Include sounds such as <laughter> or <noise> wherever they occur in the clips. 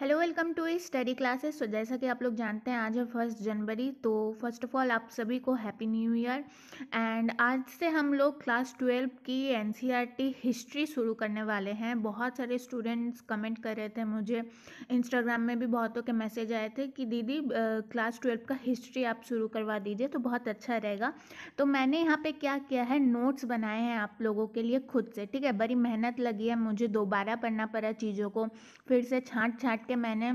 Hello welcome to study classes तो जैसा कि आप लोग जानते हैं आज है फर्स्ट जनवरी तो फर्स्ट ऑफ ऑल आप सभी को हैप्पी न्यू ईयर एंड आज से हम लोग क्लास ट्वेल्व की एनसीईआरटी हिस्ट्री e शुरू करने वाले हैं बहुत सारे स्टूडेंट्स कमेंट कर रहे थे मुझे इंस्टाग्राम में भी बहुतों के मैसेज आए थे कि दीदी क्लास ट्वेल्व का हिस्ट्री आप शुरू करवा दीजिए तो बहुत अच्छा रहेगा तो मैंने यहाँ पर क्या किया है नोट्स बनाए हैं आप लोगों के लिए खुद से ठीक है बड़ी मेहनत लगी है मुझे दोबारा पढ़ना पड़ा चीज़ों को फिर से छाँट छाँट करके मैंने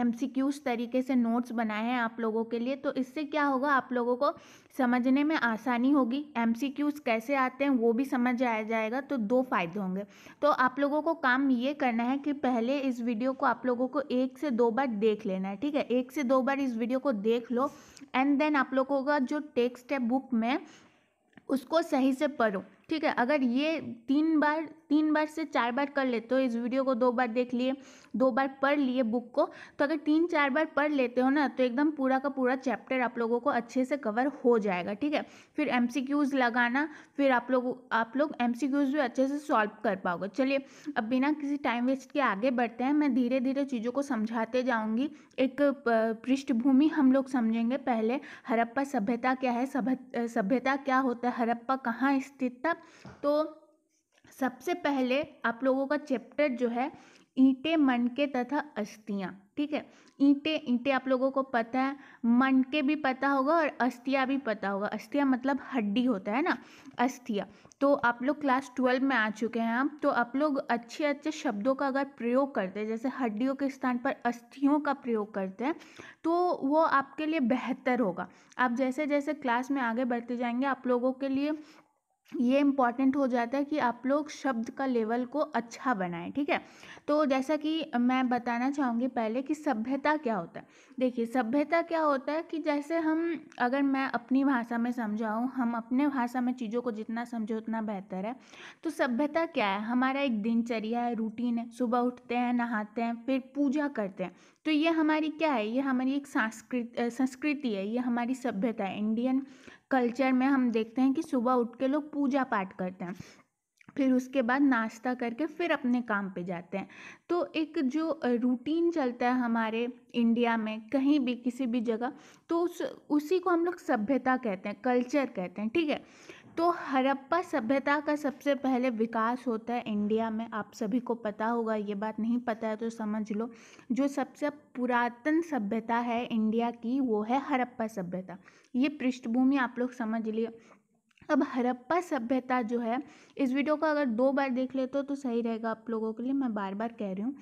एम सी क्यूज़ तरीके से नोट्स बनाए हैं आप लोगों के लिए तो इससे क्या होगा आप लोगों को समझने में आसानी होगी एम सी क्यूज़ कैसे आते हैं वो भी समझ आया जाएगा तो दो फायदे होंगे तो आप लोगों को काम ये करना है कि पहले इस वीडियो को आप लोगों को एक से दो बार देख लेना है ठीक है एक से दो बार इस वीडियो को देख लो एंड देन आप लोगों का जो टेक्स्ट है बुक में उसको सही से पढ़ो ठीक है अगर ये तीन बार तीन बार से चार बार कर लेते हो इस वीडियो को दो बार देख लिए दो बार पढ़ लिए बुक को तो अगर तीन चार बार पढ़ लेते हो ना तो एकदम पूरा का पूरा चैप्टर आप लोगों को अच्छे से कवर हो जाएगा ठीक है फिर एम लगाना फिर आप लोग आप लोग एम भी अच्छे से सॉल्व कर पाओगे चलिए अब बिना किसी टाइम वेस्ट के आगे बढ़ते हैं मैं धीरे धीरे चीज़ों को समझाते जाऊँगी एक पृष्ठभूमि हम लोग समझेंगे पहले हरप्पा सभ्यता क्या है सभ्यता क्या होता है हरप्पा कहाँ स्थित था तो सबसे पहले आप लोगों का चैप्टर जो है ईंटे मनके तथा अस्थियाँ ठीक है ईंटे ईंटे आप लोगों को पता है मनके भी पता होगा और अस्थिया भी पता होगा अस्थिया मतलब हड्डी होता है ना अस्थिया तो आप लोग क्लास ट्वेल्व में आ चुके हैं हम तो आप लोग अच्छे अच्छे शब्दों का अगर प्रयोग करते हैं जैसे हड्डियों के स्थान पर अस्थियों का प्रयोग करते हैं तो वो आपके लिए बेहतर होगा आप जैसे जैसे क्लास में आगे बढ़ते जाएंगे आप लोगों के लिए ये इम्पॉर्टेंट हो जाता है कि आप लोग शब्द का लेवल को अच्छा बनाएं ठीक है तो जैसा कि मैं बताना चाहूँगी पहले कि सभ्यता क्या होता है देखिए सभ्यता क्या होता है कि जैसे हम अगर मैं अपनी भाषा में समझाऊँ हम अपने भाषा में चीज़ों को जितना समझो उतना बेहतर है तो सभ्यता क्या है हमारा एक दिनचर्या है रूटीन है सुबह उठते हैं नहाते हैं फिर पूजा करते हैं तो ये हमारी क्या है ये हमारी एक सांस्कृत संस्कृति है ये हमारी सभ्यता है इंडियन कल्चर में हम देखते हैं कि सुबह उठ के लोग पूजा पाठ करते हैं फिर उसके बाद नाश्ता करके फिर अपने काम पे जाते हैं तो एक जो रूटीन चलता है हमारे इंडिया में कहीं भी किसी भी जगह तो उस उसी को हम लोग सभ्यता कहते हैं कल्चर कहते हैं ठीक है तो हड़प्पा सभ्यता का सबसे पहले विकास होता है इंडिया में आप सभी को पता होगा ये बात नहीं पता है तो समझ लो जो सबसे पुरातन सभ्यता है इंडिया की वो है हड़प्पा सभ्यता ये पृष्ठभूमि आप लोग समझ लिए अब हड़प्पा सभ्यता जो है इस वीडियो को अगर दो बार देख लेते हो तो सही रहेगा आप लोगों के लिए मैं बार बार कह रही हूँ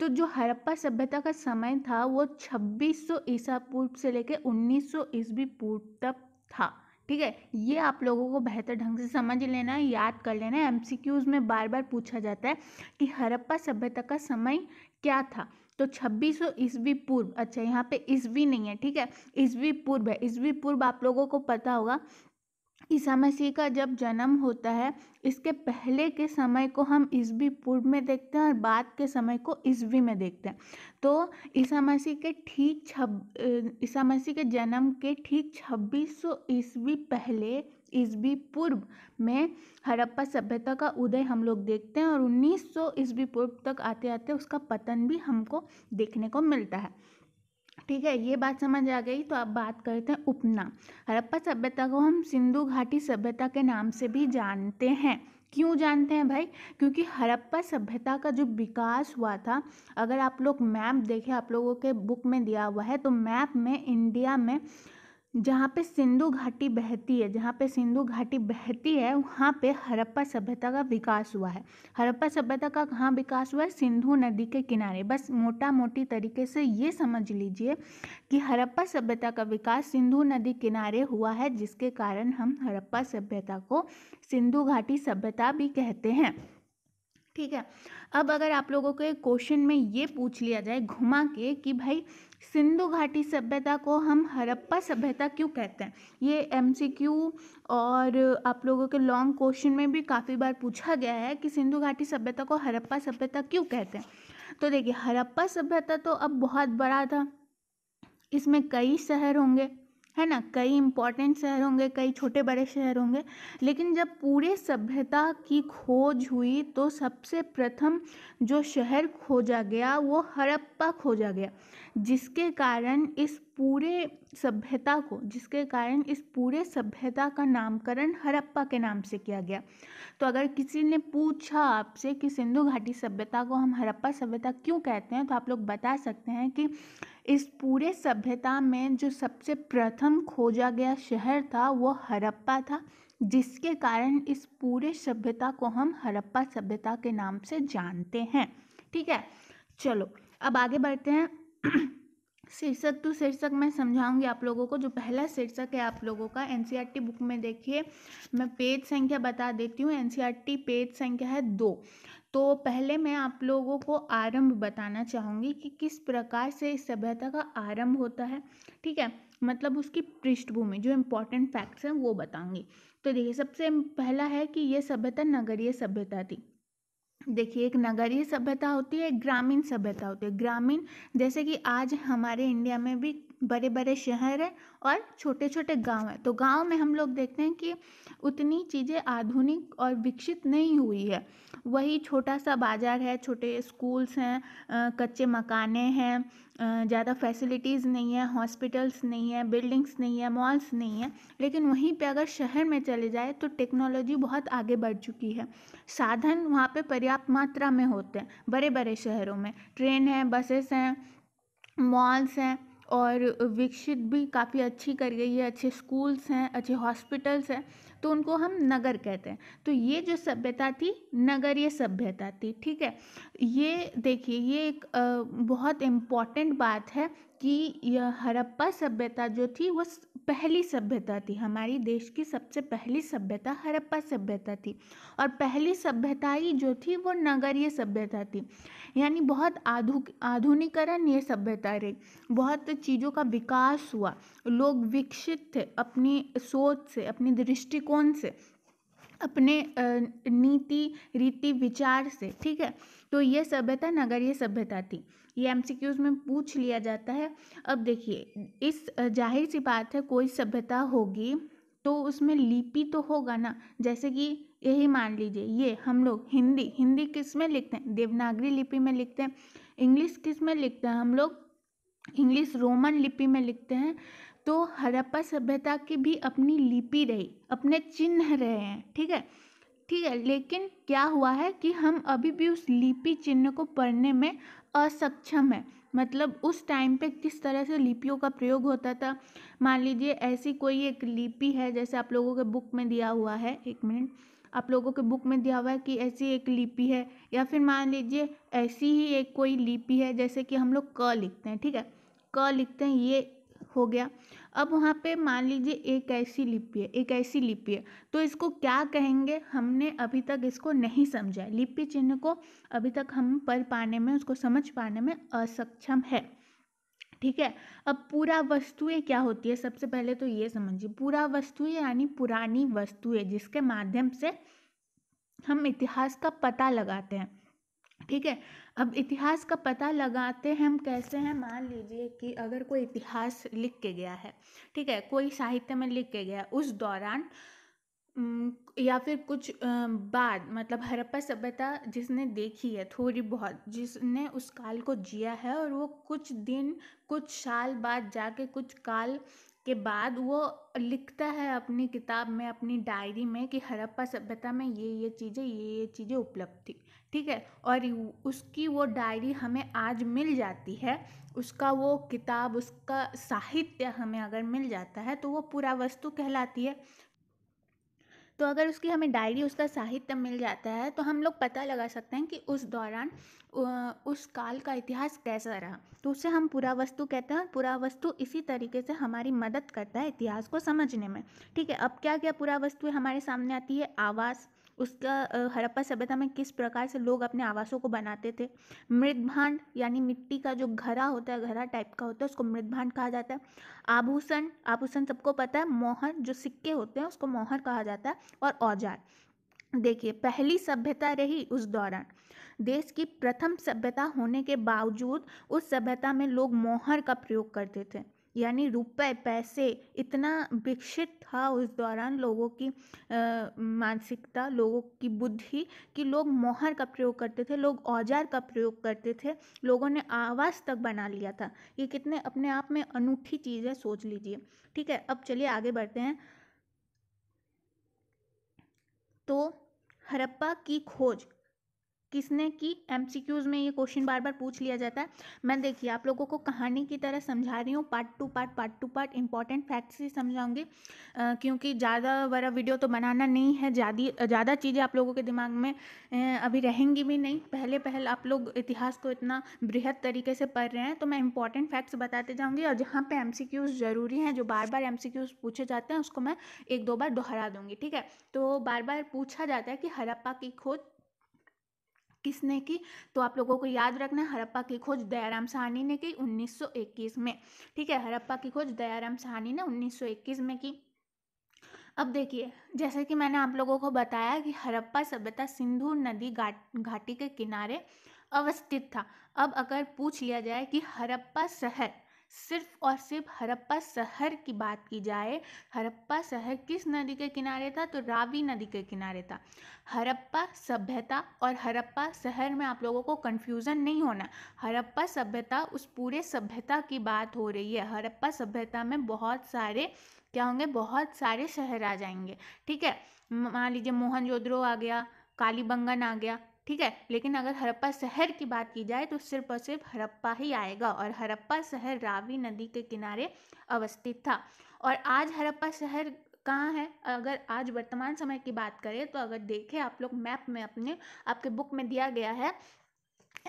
तो जो हड़प्पा सभ्यता का समय था वो 2600 ईसा पूर्व से लेकर 1900 ईस्वी पूर्व तक था ठीक है ये आप लोगों को बेहतर ढंग से समझ लेना है याद कर लेना है एमसीक्यूज़ में बार बार पूछा जाता है कि हरप्पा सभ्यता का समय क्या था तो 2600 ईस्वी पूर्व अच्छा यहाँ पे ईस्वी नहीं है ठीक है ईस्वी पूर्व है ईस्वी पूर्व आप लोगों को पता होगा ईसा मसीह का जब जन्म होता है इसके पहले के समय को हम ईस्वी पूर्व में देखते हैं और बाद के समय को ईस्वी में देखते हैं तो ईसा मसीह के ठीक छब ईसा मसीह के जन्म के ठीक छब्बीस सौ ईस्वी पहले ईस्वी पूर्व में हड़प्पा सभ्यता का उदय हम लोग देखते हैं और 1900 ईस्वी पूर्व तक आते आते उसका पतन भी हमको देखने को मिलता है ठीक है ये बात समझ आ गई तो अब बात करते हैं उपना हड़प्पा सभ्यता को हम सिंधु घाटी सभ्यता के नाम से भी जानते हैं क्यों जानते हैं भाई क्योंकि हड़प्पा सभ्यता का जो विकास हुआ था अगर आप लोग मैप देखें आप लोगों के बुक में दिया हुआ है तो मैप में इंडिया में जहाँ पे सिंधु घाटी बहती है जहाँ पे सिंधु घाटी बहती है वहाँ पे हड़प्पा सभ्यता का विकास हुआ है हड़प्पा सभ्यता का कहाँ विकास हुआ है सिंधु नदी के किनारे बस मोटा मोटी तरीके से ये समझ लीजिए कि हड़प्पा सभ्यता का विकास सिंधु नदी किनारे हुआ है जिसके कारण हम हड़प्पा सभ्यता को सिंधु घाटी सभ्यता भी कहते हैं ठीक है अब अगर आप लोगों के क्वेश्चन में ये पूछ लिया जाए घुमा के कि भाई सिंधु घाटी सभ्यता को हम हरप्पा सभ्यता क्यों कहते हैं ये एमसीक्यू और आप लोगों के लॉन्ग क्वेश्चन में भी काफ़ी बार पूछा गया है कि सिंधु घाटी सभ्यता को हरप्पा सभ्यता क्यों कहते हैं तो देखिए हरप्पा सभ्यता तो अब बहुत बड़ा था इसमें कई शहर होंगे है ना कई इम्पॉर्टेंट शहर होंगे कई छोटे बड़े शहर होंगे लेकिन जब पूरे सभ्यता की खोज हुई तो सबसे प्रथम जो शहर खोजा गया वो हड़प्पा खोजा गया जिसके कारण इस पूरे सभ्यता को जिसके कारण इस पूरे सभ्यता का नामकरण हड़प्पा के नाम से किया गया तो अगर किसी ने पूछा आपसे कि सिंधु घाटी सभ्यता को हम हड़प्पा सभ्यता क्यों कहते हैं तो आप लोग बता सकते हैं कि इस पूरे सभ्यता में जो सबसे प्रथम खोजा गया शहर था वो हरप्पा था जिसके कारण इस पूरे सभ्यता को हम हरप्पा सभ्यता के नाम से जानते हैं ठीक है चलो अब आगे बढ़ते हैं <clears throat> शीर्षक टू शीर्षक मैं समझाऊंगी आप लोगों को जो पहला शीर्षक है आप लोगों का एन बुक e में देखिए मैं पेज संख्या बता देती हूँ एन e पेज संख्या है दो तो पहले मैं आप लोगों को आरंभ बताना चाहूँगी कि किस प्रकार से इस सभ्यता का आरंभ होता है ठीक है मतलब उसकी पृष्ठभूमि जो इम्पोर्टेंट फैक्ट्स हैं वो बताऊँगी तो देखिए सबसे पहला है कि ये सभ्यता नगरीय सभ्यता थी देखिए एक नगरीय सभ्यता होती है एक ग्रामीण सभ्यता होती है ग्रामीण जैसे कि आज हमारे इंडिया में भी बड़े बड़े शहर हैं और छोटे छोटे गांव हैं तो गांव में हम लोग देखते हैं कि उतनी चीज़ें आधुनिक और विकसित नहीं हुई है वही छोटा सा बाज़ार है छोटे स्कूल्स हैं कच्चे मकाने हैं ज़्यादा फैसिलिटीज़ नहीं है हॉस्पिटल्स नहीं है बिल्डिंग्स नहीं है मॉल्स नहीं है लेकिन वहीं पे अगर शहर में चले जाए तो टेक्नोलॉजी बहुत आगे बढ़ चुकी है साधन वहाँ पे पर्याप्त मात्रा में होते हैं बड़े बड़े शहरों में ट्रेन है बसेस हैं मॉल्स हैं और विकसित भी काफ़ी अच्छी कर गई है अच्छे स्कूल्स हैं अच्छे हॉस्पिटल्स हैं तो उनको हम नगर कहते हैं तो ये जो सभ्यता थी नगरीय सभ्यता थी ठीक है ये देखिए ये एक बहुत इम्पॉर्टेंट बात है कि यह हड़प्पा सभ्यता जो थी वो पहली सभ्यता थी हमारी देश की सबसे पहली सभ्यता हड़प्पा सभ्यता थी और पहली सभ्यता ही जो थी वो नगरीय सभ्यता थी यानी बहुत आधु आधुनिकरण ये सभ्यता रही बहुत चीज़ों का विकास हुआ लोग विकसित थे अपनी सोच से अपनी दृष्टिकोण कौन से अपने नीति रीति विचार से ठीक है तो ये सभ्यता नगरीय सभ्यता थी ये एमसीक्यूज में पूछ लिया जाता है अब देखिए इस जाहिर सी बात है कोई सभ्यता होगी तो उसमें लिपि तो होगा ना जैसे कि यही मान लीजिए ये हम लोग हिंदी हिंदी किस में लिखते हैं देवनागरी लिपि में लिखते हैं इंग्लिश किस में लिखते हैं हम लोग इंग्लिश रोमन लिपि में लिखते हैं तो हड़प्पा सभ्यता की भी अपनी लिपि रही अपने चिन्ह रहे हैं ठीक है ठीक है लेकिन क्या हुआ है कि हम अभी भी उस लिपि चिन्ह को पढ़ने में असक्षम है मतलब उस टाइम पे किस तरह से लिपियों का प्रयोग होता था मान लीजिए ऐसी कोई एक लिपि है जैसे आप लोगों के बुक में दिया हुआ है एक मिनट आप लोगों के बुक में दिया हुआ है कि ऐसी एक लिपि है या फिर मान लीजिए ऐसी ही एक कोई लिपि है जैसे कि हम लोग क लिखते हैं ठीक है क लिखते हैं ये हो गया अब वहाँ पे मान लीजिए एक ऐसी लिपि है एक ऐसी लिपि है तो इसको क्या कहेंगे हमने अभी तक इसको नहीं समझा है लिपि चिन्ह को अभी तक हम पढ़ पाने में उसको समझ पाने में असक्षम है ठीक है अब पूरा वस्तुएं क्या होती है सबसे पहले तो ये समझिए पूरा वस्तुएं यानी पुरानी वस्तुएं जिसके माध्यम से हम इतिहास का पता लगाते हैं ठीक है अब इतिहास का पता लगाते हम कैसे हैं मान लीजिए कि अगर कोई इतिहास लिख के गया है ठीक है कोई साहित्य में लिख के गया उस दौरान या फिर कुछ बाद मतलब हरप्पा सभ्यता जिसने देखी है थोड़ी बहुत जिसने उस काल को जिया है और वो कुछ दिन कुछ साल बाद जाके कुछ काल के बाद वो लिखता है अपनी किताब में अपनी डायरी में कि हड़प्पा सभ्यता में ये ये चीज़ें ये ये चीज़ें उपलब्ध थी ठीक है और उसकी वो डायरी हमें आज मिल जाती है उसका वो किताब उसका साहित्य हमें अगर मिल जाता है तो वो पूरा वस्तु कहलाती है तो अगर उसकी हमें डायरी उसका साहित्य मिल जाता है तो हम लोग पता लगा सकते हैं कि उस दौरान उस काल का इतिहास कैसा रहा तो उसे हम पूरा वस्तु कहते हैं पूरा वस्तु इसी तरीके से हमारी मदद करता है इतिहास को समझने में ठीक है अब क्या क्या पूरा वस्तु हमारे सामने आती है आवास उसका हड़प्पा सभ्यता में किस प्रकार से लोग अपने आवासों को बनाते थे मृदभांड यानी मिट्टी का जो घरा होता है घरा टाइप का होता है उसको मृदभांड कहा जाता है आभूषण आभूषण सबको पता है मोहर जो सिक्के होते हैं उसको मोहर कहा जाता है और औजार देखिए पहली सभ्यता रही उस दौरान देश की प्रथम सभ्यता होने के बावजूद उस सभ्यता में लोग मोहर का प्रयोग करते थे यानी रुपए पैसे इतना विकसित था उस दौरान लोगों की मानसिकता लोगों की बुद्धि कि लोग मोहर का प्रयोग करते थे लोग औजार का प्रयोग करते थे लोगों ने आवास तक बना लिया था ये कितने अपने आप में अनूठी चीज़ है सोच लीजिए ठीक है अब चलिए आगे बढ़ते हैं तो हरप्पा की खोज किसने की एमसीक्यूज में ये क्वेश्चन बार बार पूछ लिया जाता है मैं देखिए आप लोगों को कहानी की तरह समझा रही हूँ part to part part to part important facts ही समझाऊंगी क्योंकि ज़्यादा वाला वीडियो तो बनाना नहीं है ज़्यादा ज़्यादा चीज़ें आप लोगों के दिमाग में अभी रहेंगी भी नहीं पहले पहल आप लोग इतिहास को इतना बृहद तरीके से पढ़ रहे हैं तो मैं इंपॉर्टेंट फैक्ट्स बताते जाऊँगी और जहाँ पर एम ज़रूरी हैं जो बार बार एम पूछे जाते हैं उसको मैं एक दो बार दोहरा दूँगी ठीक है तो बार बार पूछा जाता है कि हड़प्पा की खोज किसने की तो आप लोगों को याद रखना हरप्पा की खोज दयाराम साहनी ने की 1921 में ठीक है हरप्पा की खोज दयाराम साहनी ने 1921 में की अब देखिए जैसे कि मैंने आप लोगों को बताया कि हरप्पा सभ्यता सिंधु नदी घाट घाटी के किनारे अवस्थित था अब अगर पूछ लिया जाए कि हरप्पा शहर सिर्फ और सिर्फ हड़प्पा शहर की बात की जाए हड़प्पा शहर किस नदी के किनारे था तो रावी नदी के किनारे था हड़प्पा सभ्यता और हरप्पा शहर में आप लोगों को कन्फ्यूज़न नहीं होना हरप्पा सभ्यता उस पूरे सभ्यता की बात हो रही है हरप्पा सभ्यता में बहुत सारे क्या होंगे बहुत सारे शहर आ जाएंगे ठीक है मान लीजिए मोहनजोद्रो आ गया कालीबंगन आ गया ठीक है लेकिन अगर हरप्पा शहर की बात की जाए तो सिर्फ और सिर्फ हड़प्पा ही आएगा और हरप्पा शहर रावी नदी के किनारे अवस्थित था और आज हड़प्पा शहर कहाँ है अगर आज वर्तमान समय की बात करें तो अगर देखें आप लोग मैप में अपने आपके बुक में दिया गया है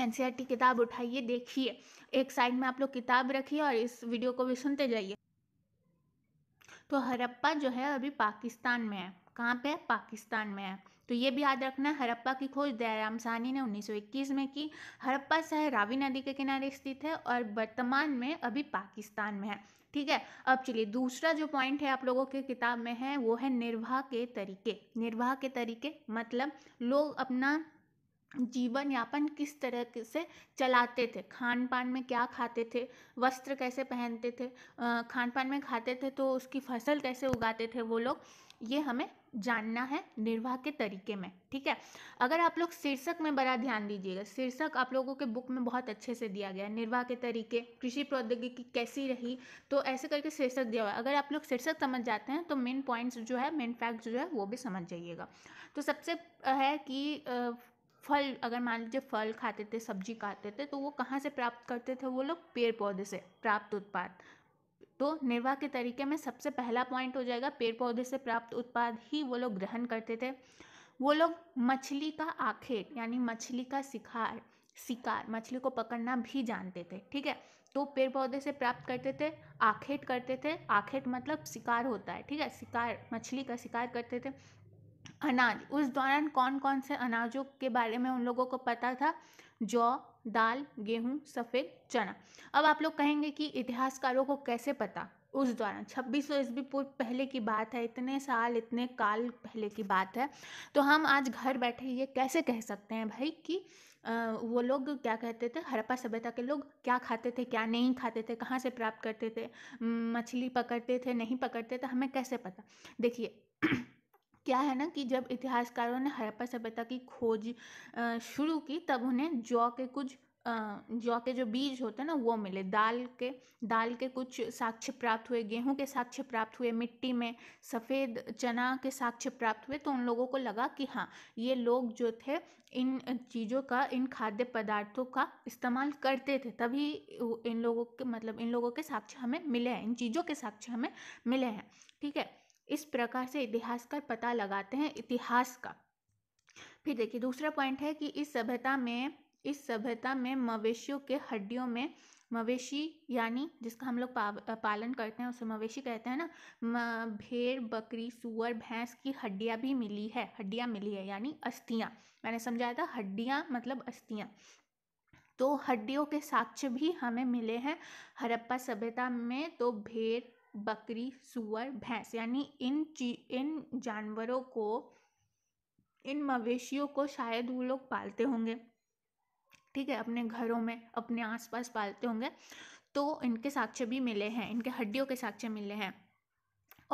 एन किताब उठाइए देखिए एक साइड में आप लोग किताब रखिए और इस वीडियो को भी सुनते जाइए तो हड़प्पा जो है अभी पाकिस्तान में है कहाँ पे है पाकिस्तान में है तो ये भी याद रखना हरप्पा की खोज दयाराम सानी ने 1921 में की हरप्पा शहर रावी नदी के किनारे स्थित है और वर्तमान में अभी पाकिस्तान में है ठीक है अब चलिए दूसरा जो पॉइंट है आप लोगों के किताब में है वो है निर्वाह के तरीके निर्वाह के तरीके मतलब लोग अपना जीवन यापन किस तरह से चलाते थे खान पान में क्या खाते थे वस्त्र कैसे पहनते थे खान पान में खाते थे तो उसकी फसल कैसे उगाते थे वो लोग ये हमें जानना है निर्वाह के तरीके में ठीक है अगर आप लोग शीर्षक में बड़ा ध्यान दीजिएगा शीर्षक आप लोगों के बुक में बहुत अच्छे से दिया गया है निर्वाह के तरीके कृषि प्रौद्योगिकी कैसी रही तो ऐसे करके शीर्षक दिया हुआ है अगर आप लोग शीर्षक समझ जाते हैं तो मेन पॉइंट्स जो है मेन फैक्ट जो है वो भी समझ जाइएगा तो सबसे है कि फल अगर मान लीजिए फल खाते थे सब्जी खाते थे तो वो कहाँ से प्राप्त करते थे वो लोग पेड़ पौधे से प्राप्त उत्पाद तो निर्वाह के तरीके में सबसे पहला पॉइंट हो जाएगा पेड़ पौधे से प्राप्त उत्पाद ही वो लोग ग्रहण करते थे वो लोग मछली का आखेट यानी मछली का शिकार शिकार मछली को पकड़ना भी जानते थे ठीक है तो पेड़ पौधे से प्राप्त करते थे आखेट करते थे आखेट मतलब शिकार होता है ठीक है शिकार मछली का शिकार करते थे अनाज उस दौरान कौन कौन से अनाजों के बारे में उन लोगों को पता था जौ दाल गेहूँ सफ़ेद चना अब आप लोग कहेंगे कि इतिहासकारों को कैसे पता उस दौरान छब्बीस सौ ईस्वी पूर्व पहले की बात है इतने साल इतने काल पहले की बात है तो हम आज घर बैठे ये कैसे कह सकते हैं भाई कि आ, वो लोग क्या कहते थे हड़प्पा सभ्यता के लोग क्या खाते थे क्या नहीं खाते थे कहाँ से प्राप्त करते थे मछली पकड़ते थे नहीं पकड़ते थे हमें कैसे पता देखिए क्या है ना कि जब इतिहासकारों ने हड़प्पा सभ्यता की खोज शुरू की तब उन्हें जौ के कुछ जौ के जो बीज होते हैं ना वो मिले दाल के दाल के कुछ साक्ष्य प्राप्त हुए गेहूं के साक्ष्य प्राप्त हुए मिट्टी में सफ़ेद चना के साक्ष्य प्राप्त हुए तो उन लोगों को लगा कि हाँ ये लोग जो थे इन चीज़ों का इन खाद्य पदार्थों का इस्तेमाल करते थे तभी इन लोगों के मतलब इन लोगों के साक्ष्य हमें मिले हैं इन चीज़ों के साक्ष्य हमें मिले हैं ठीक है इस प्रकार से इतिहास का पता लगाते हैं इतिहास का फिर देखिए दूसरा पॉइंट है कि इस सभ्यता में इस सभ्यता में मवेशियों के हड्डियों में मवेशी यानी जिसका हम लोग पालन करते हैं उसे मवेशी कहते हैं ना भेड़ बकरी सुअर भैंस की हड्डियाँ भी मिली है हड्डियाँ मिली है यानी अस्थियाँ मैंने समझाया था हड्डियाँ मतलब अस्थियाँ तो हड्डियों के साक्ष्य भी हमें मिले हैं हरप्पा सभ्यता में तो भेड़ बकरी सुअर भैंस यानी इन ची इन जानवरों को इन मवेशियों को शायद वो लोग पालते होंगे ठीक है अपने घरों में अपने आसपास पालते होंगे तो इनके साक्ष्य भी मिले हैं इनके हड्डियों के साक्ष्य मिले हैं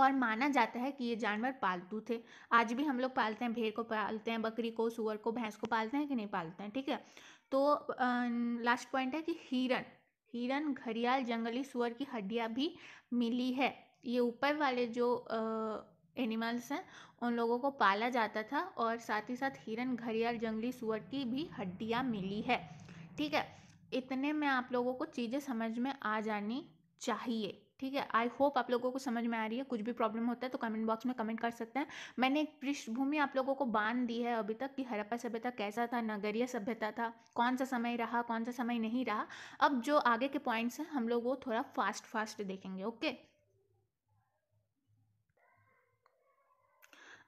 और माना जाता है कि ये जानवर पालतू थे आज भी हम लोग पालते हैं भेड़ को पालते हैं बकरी को सुअर को भैंस को पालते हैं कि नहीं पालते हैं ठीक है तो लास्ट पॉइंट है कि हिरन हिरन घड़ियाल जंगली सुअर की हड्डियाँ भी मिली है ये ऊपर वाले जो एनिमल्स हैं उन लोगों को पाला जाता था और साथ ही साथ हिरन घड़ियाल जंगली सुअर की भी हड्डियाँ मिली है ठीक है इतने में आप लोगों को चीज़ें समझ में आ जानी चाहिए ठीक है आई होप आप लोगों को समझ में आ रही है कुछ भी प्रॉब्लम होता है तो कमेंट बॉक्स में कमेंट कर सकते हैं मैंने एक पृष्ठभूमि आप लोगों को बांध दी है अभी तक कि हड़प्पा सभ्यता कैसा था नगरीय सभ्यता था कौन सा समय रहा कौन सा समय नहीं रहा अब जो आगे के पॉइंट्स हैं हम लोग वो थोड़ा फास्ट फास्ट देखेंगे ओके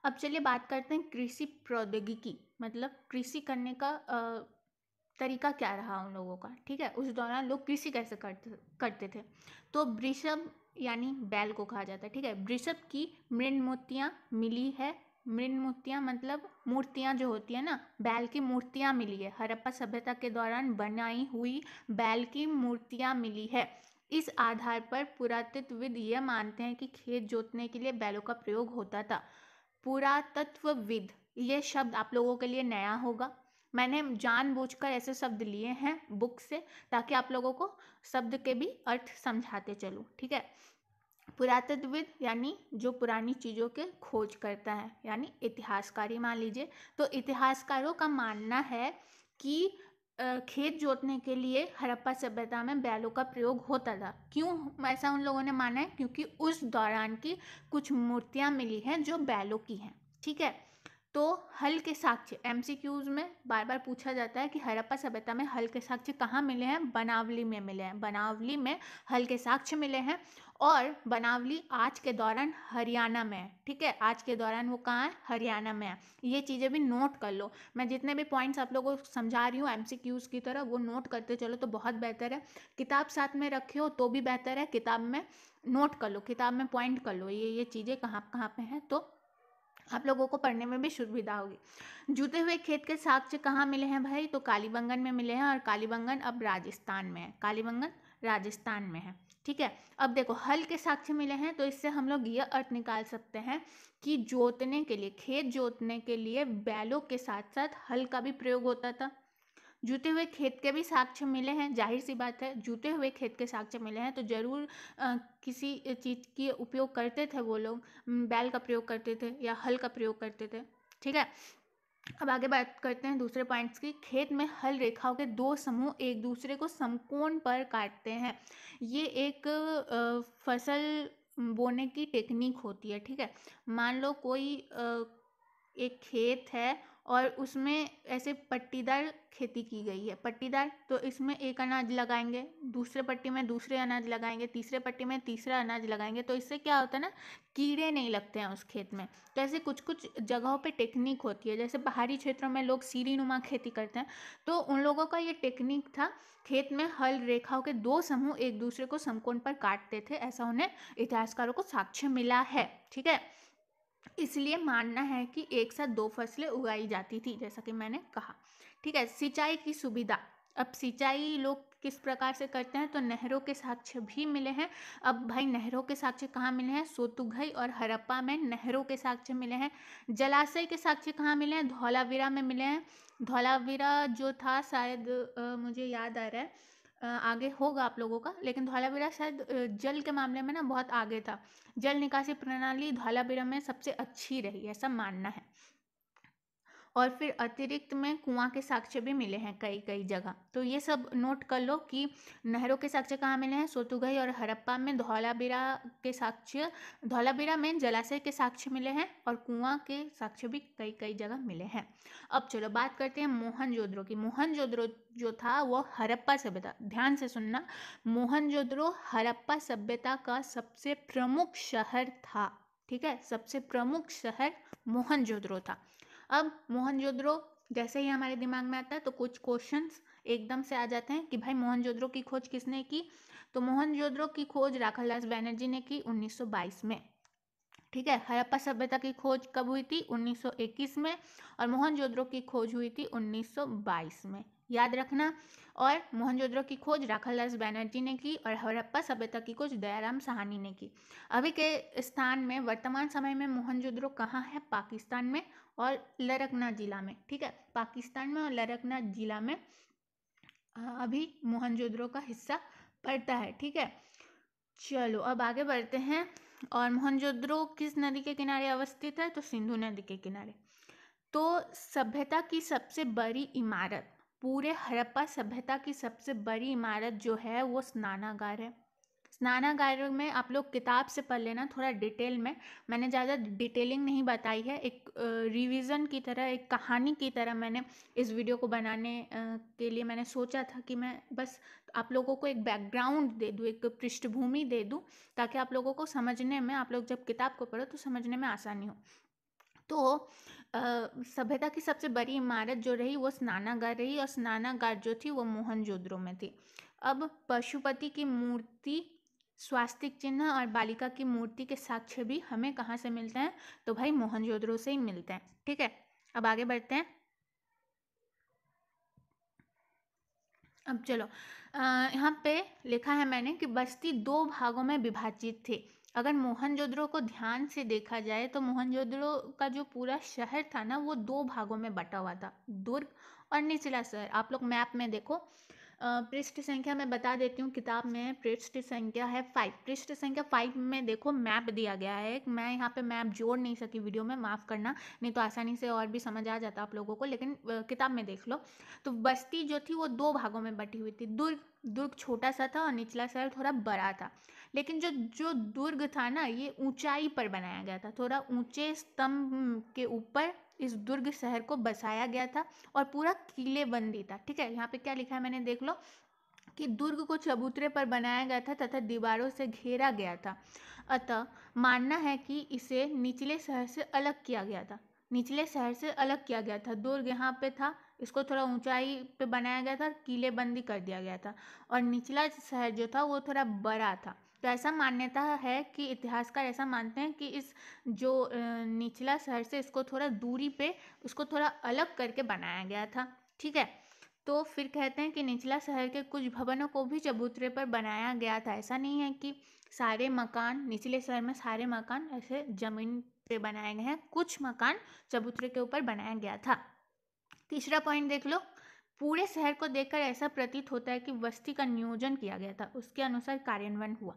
अब चलिए बात करते हैं कृषि प्रौद्योगिकी मतलब कृषि करने का तरीका क्या रहा उन लोगों का ठीक है उस दौरान लोग कृषि कैसे करते करते थे तो वृषभ यानी बैल को कहा जाता है ठीक है वृषभ की मृण मूर्तियाँ मिली है मृण मूर्तियाँ मतलब मूर्तियाँ जो होती है ना बैल की मूर्तियाँ मिली है हरप्पा सभ्यता के दौरान बनाई हुई बैल की मूर्तियाँ मिली है इस आधार पर पुरातत्वविद यह मानते हैं कि खेत जोतने के लिए बैलों का प्रयोग होता था पुरातत्वविद ये शब्द आप लोगों के लिए नया होगा मैंने जानबूझकर ऐसे शब्द लिए हैं बुक से ताकि आप लोगों को शब्द के भी अर्थ समझाते चलूँ ठीक है पुरातत्वविद यानी जो पुरानी चीज़ों के खोज करता है यानी इतिहासकारी मान लीजिए तो इतिहासकारों का मानना है कि खेत जोतने के लिए हड़प्पा सभ्यता में बैलों का प्रयोग होता था क्यों ऐसा उन लोगों ने माना है क्योंकि उस दौरान की कुछ मूर्तियाँ मिली हैं जो बैलों की हैं ठीक है तो हल के साक्ष्य एम में बार बार पूछा जाता है कि हड़प्पा सभ्यता में हल के साक्ष्य कहाँ मिले हैं बनावली में मिले हैं बनावली में हल के साक्ष्य मिले हैं और बनावली आज के दौरान हरियाणा में है ठीक है आज के दौरान वो कहाँ है हरियाणा में है ये चीज़ें भी नोट कर लो मैं जितने भी पॉइंट्स आप लोगों को समझा रही हूँ एम की तरह वो नोट करते चलो तो बहुत बेहतर है किताब साथ में रखे हो तो भी बेहतर है किताब में नोट कर लो किताब में पॉइंट कर लो ये ये चीज़ें कहाँ कहाँ पे हैं तो आप लोगों को पढ़ने में भी सुविधा होगी जुते हुए खेत के साक्ष्य कहाँ मिले हैं भाई तो कालीबंगन में मिले हैं और कालीबंगन अब राजस्थान में है कालीबंगन राजस्थान में है ठीक है अब देखो हल के साक्ष्य मिले हैं तो इससे हम लोग यह अर्थ निकाल सकते हैं कि जोतने के लिए खेत जोतने के लिए बैलों के साथ साथ हल का भी प्रयोग होता था जूते हुए खेत के भी साक्ष्य मिले हैं जाहिर सी बात है जूते हुए खेत के साक्ष्य मिले हैं तो ज़रूर किसी चीज़ की उपयोग करते थे वो लोग बैल का प्रयोग करते थे या हल का प्रयोग करते थे ठीक है अब आगे बात करते हैं दूसरे पॉइंट्स की खेत में हल रेखाओं के दो समूह एक दूसरे को समकोण पर काटते हैं ये एक फसल बोने की टेक्निक होती है ठीक है मान लो कोई एक खेत है और उसमें ऐसे पट्टीदार खेती की गई है पट्टीदार तो इसमें एक अनाज लगाएंगे दूसरे पट्टी में दूसरे अनाज लगाएंगे तीसरे पट्टी में तीसरा अनाज लगाएंगे तो इससे क्या होता है ना कीड़े नहीं लगते हैं उस खेत में तो ऐसे कुछ कुछ जगहों पे टेक्निक होती है जैसे पहाड़ी क्षेत्रों में लोग सीरी नुमा खेती करते हैं तो उन लोगों का ये टेक्निक था खेत में हल रेखाओं के दो समूह एक दूसरे को समकोण पर काटते थे ऐसा उन्हें इतिहासकारों को साक्ष्य मिला है ठीक है इसलिए मानना है कि एक साथ दो फसलें उगाई जाती थी जैसा कि मैंने कहा ठीक है सिंचाई की सुविधा अब सिंचाई लोग किस प्रकार से करते हैं तो नहरों के साक्ष्य भी मिले हैं अब भाई नहरों के साक्ष्य कहाँ मिले हैं सोतुघई और हरप्पा में नहरों के साक्ष्य मिले हैं जलाशय के साक्ष्य कहाँ मिले हैं धौलावीरा में मिले हैं धौलावीरा जो था शायद मुझे याद आ रहा है आगे होगा आप लोगों का लेकिन धौलावीरा शायद जल के मामले में ना बहुत आगे था जल निकासी प्रणाली धौलावीरा में सबसे अच्छी रही ऐसा मानना है और फिर अतिरिक्त में कुआं के साक्ष्य भी मिले हैं कई कई जगह तो ये सब नोट कर लो कि नहरों के साक्ष्य कहाँ मिले हैं सोतुगई और हरप्पा में धौलाबीरा के साक्ष्य धौलाबीरा में जलाशय के साक्ष्य मिले हैं और कुआं के साक्ष्य भी कई कई जगह मिले हैं अब चलो बात करते हैं जोद्रो की जोद्रो जो था वो हरप्पा सभ्यता ध्यान से सुनना जोद्रो हरप्पा सभ्यता का सबसे प्रमुख शहर था ठीक है सबसे प्रमुख शहर मोहनजोदड़ो था अब मोहनजोद्रो जैसे ही हमारे दिमाग में आता है तो कुछ क्वेश्चंस एकदम से आ जाते हैं कि भाई मोहनजोद्रो की खोज किसने की तो मोहनजोद्रो की खोज दास बैनर्जी ने की 1922 में ठीक है हरप्पा सभ्यता की खोज कब हुई थी 1921 में और मोहनजोद्रो की खोज हुई थी 1922 में याद रखना और मोहनजोद्रो की खोज राखल दास बैनर्जी ने की और हरप्पा सभ्यता की खोज दयाराम सहानी ने की अभी के स्थान में वर्तमान समय में मोहनजोद्रो कहाँ है पाकिस्तान में और लरकना जिला में ठीक है पाकिस्तान में और लरकना जिला में अभी मोहनजोद्रो का हिस्सा पड़ता है ठीक है चलो अब आगे बढ़ते हैं और मोहनजोद्रो किस नदी के किनारे अवस्थित है तो सिंधु नदी के किनारे तो सभ्यता की सबसे बड़ी इमारत पूरे हड़प्पा सभ्यता की सबसे बड़ी इमारत जो है वो स्नानागार है स्नानागार में आप लोग किताब से पढ़ लेना थोड़ा डिटेल में मैंने ज़्यादा डिटेलिंग नहीं बताई है एक रिवीजन की तरह एक कहानी की तरह मैंने इस वीडियो को बनाने के लिए मैंने सोचा था कि मैं बस आप लोगों को एक बैकग्राउंड दे दूँ एक पृष्ठभूमि दे दूँ ताकि आप लोगों को समझने में आप लोग जब किताब को पढ़ो तो समझने में आसानी हो तो सभ्यता की सबसे बड़ी इमारत जो रही वो स्नानागार रही और स्नानागार जो थी वो मोहनजोदड़ो में थी अब पशुपति की मूर्ति स्वास्तिक चिन्ह और बालिका की मूर्ति के साक्ष्य भी हमें कहाँ से मिलते हैं तो भाई मोहनजोदड़ो से ही मिलते हैं ठीक है अब आगे बढ़ते हैं अब चलो यहाँ पे लिखा है मैंने कि बस्ती दो भागों में विभाजित थी अगर मोहनजोदड़ो को ध्यान से देखा जाए तो मोहनजोदड़ो का जो पूरा शहर था ना वो दो भागों में बटा हुआ था दुर्ग और निचला शहर आप लोग मैप में देखो पृष्ठ संख्या मैं बता देती हूँ किताब में पृष्ठ संख्या है फाइव पृष्ठ संख्या फाइव में देखो मैप दिया गया है मैं यहाँ पे मैप जोड़ नहीं सकी वीडियो में माफ़ करना नहीं तो आसानी से और भी समझ आ जाता आप लोगों को लेकिन किताब में देख लो तो बस्ती जो थी वो दो भागों में बटी हुई थी दुर्ग दुर्ग छोटा सा था और निचला शहर थोड़ा बड़ा था लेकिन जो जो दुर्ग था ना ये ऊंचाई पर बनाया गया था थोड़ा ऊंचे स्तंभ के ऊपर इस दुर्ग शहर को बसाया गया था और पूरा किलेबंदी था ठीक है यहाँ पे क्या लिखा है मैंने देख लो कि दुर्ग को चबूतरे पर बनाया गया था तथा दीवारों से घेरा गया था अतः मानना है कि इसे निचले शहर से अलग किया गया था निचले शहर से अलग किया गया था दुर्ग यहाँ पे था इसको थोड़ा ऊंचाई पे बनाया गया था और किलेबंदी कर दिया गया था और निचला शहर जो था वो थोड़ा बड़ा था तो ऐसा मान्यता है कि इतिहासकार ऐसा मानते हैं कि इस जो निचला शहर से इसको थोड़ा दूरी पे उसको थोड़ा अलग करके बनाया गया था ठीक है तो फिर कहते हैं कि निचला शहर के कुछ भवनों को भी चबूतरे पर बनाया गया था ऐसा नहीं है कि सारे मकान निचले शहर में सारे मकान ऐसे ज़मीन पे बनाए गए हैं कुछ मकान चबूतरे के ऊपर बनाया गया था तीसरा पॉइंट देख लो पूरे शहर को देखकर ऐसा प्रतीत होता है कि बस्ती का नियोजन किया गया था उसके अनुसार कार्यान्वयन हुआ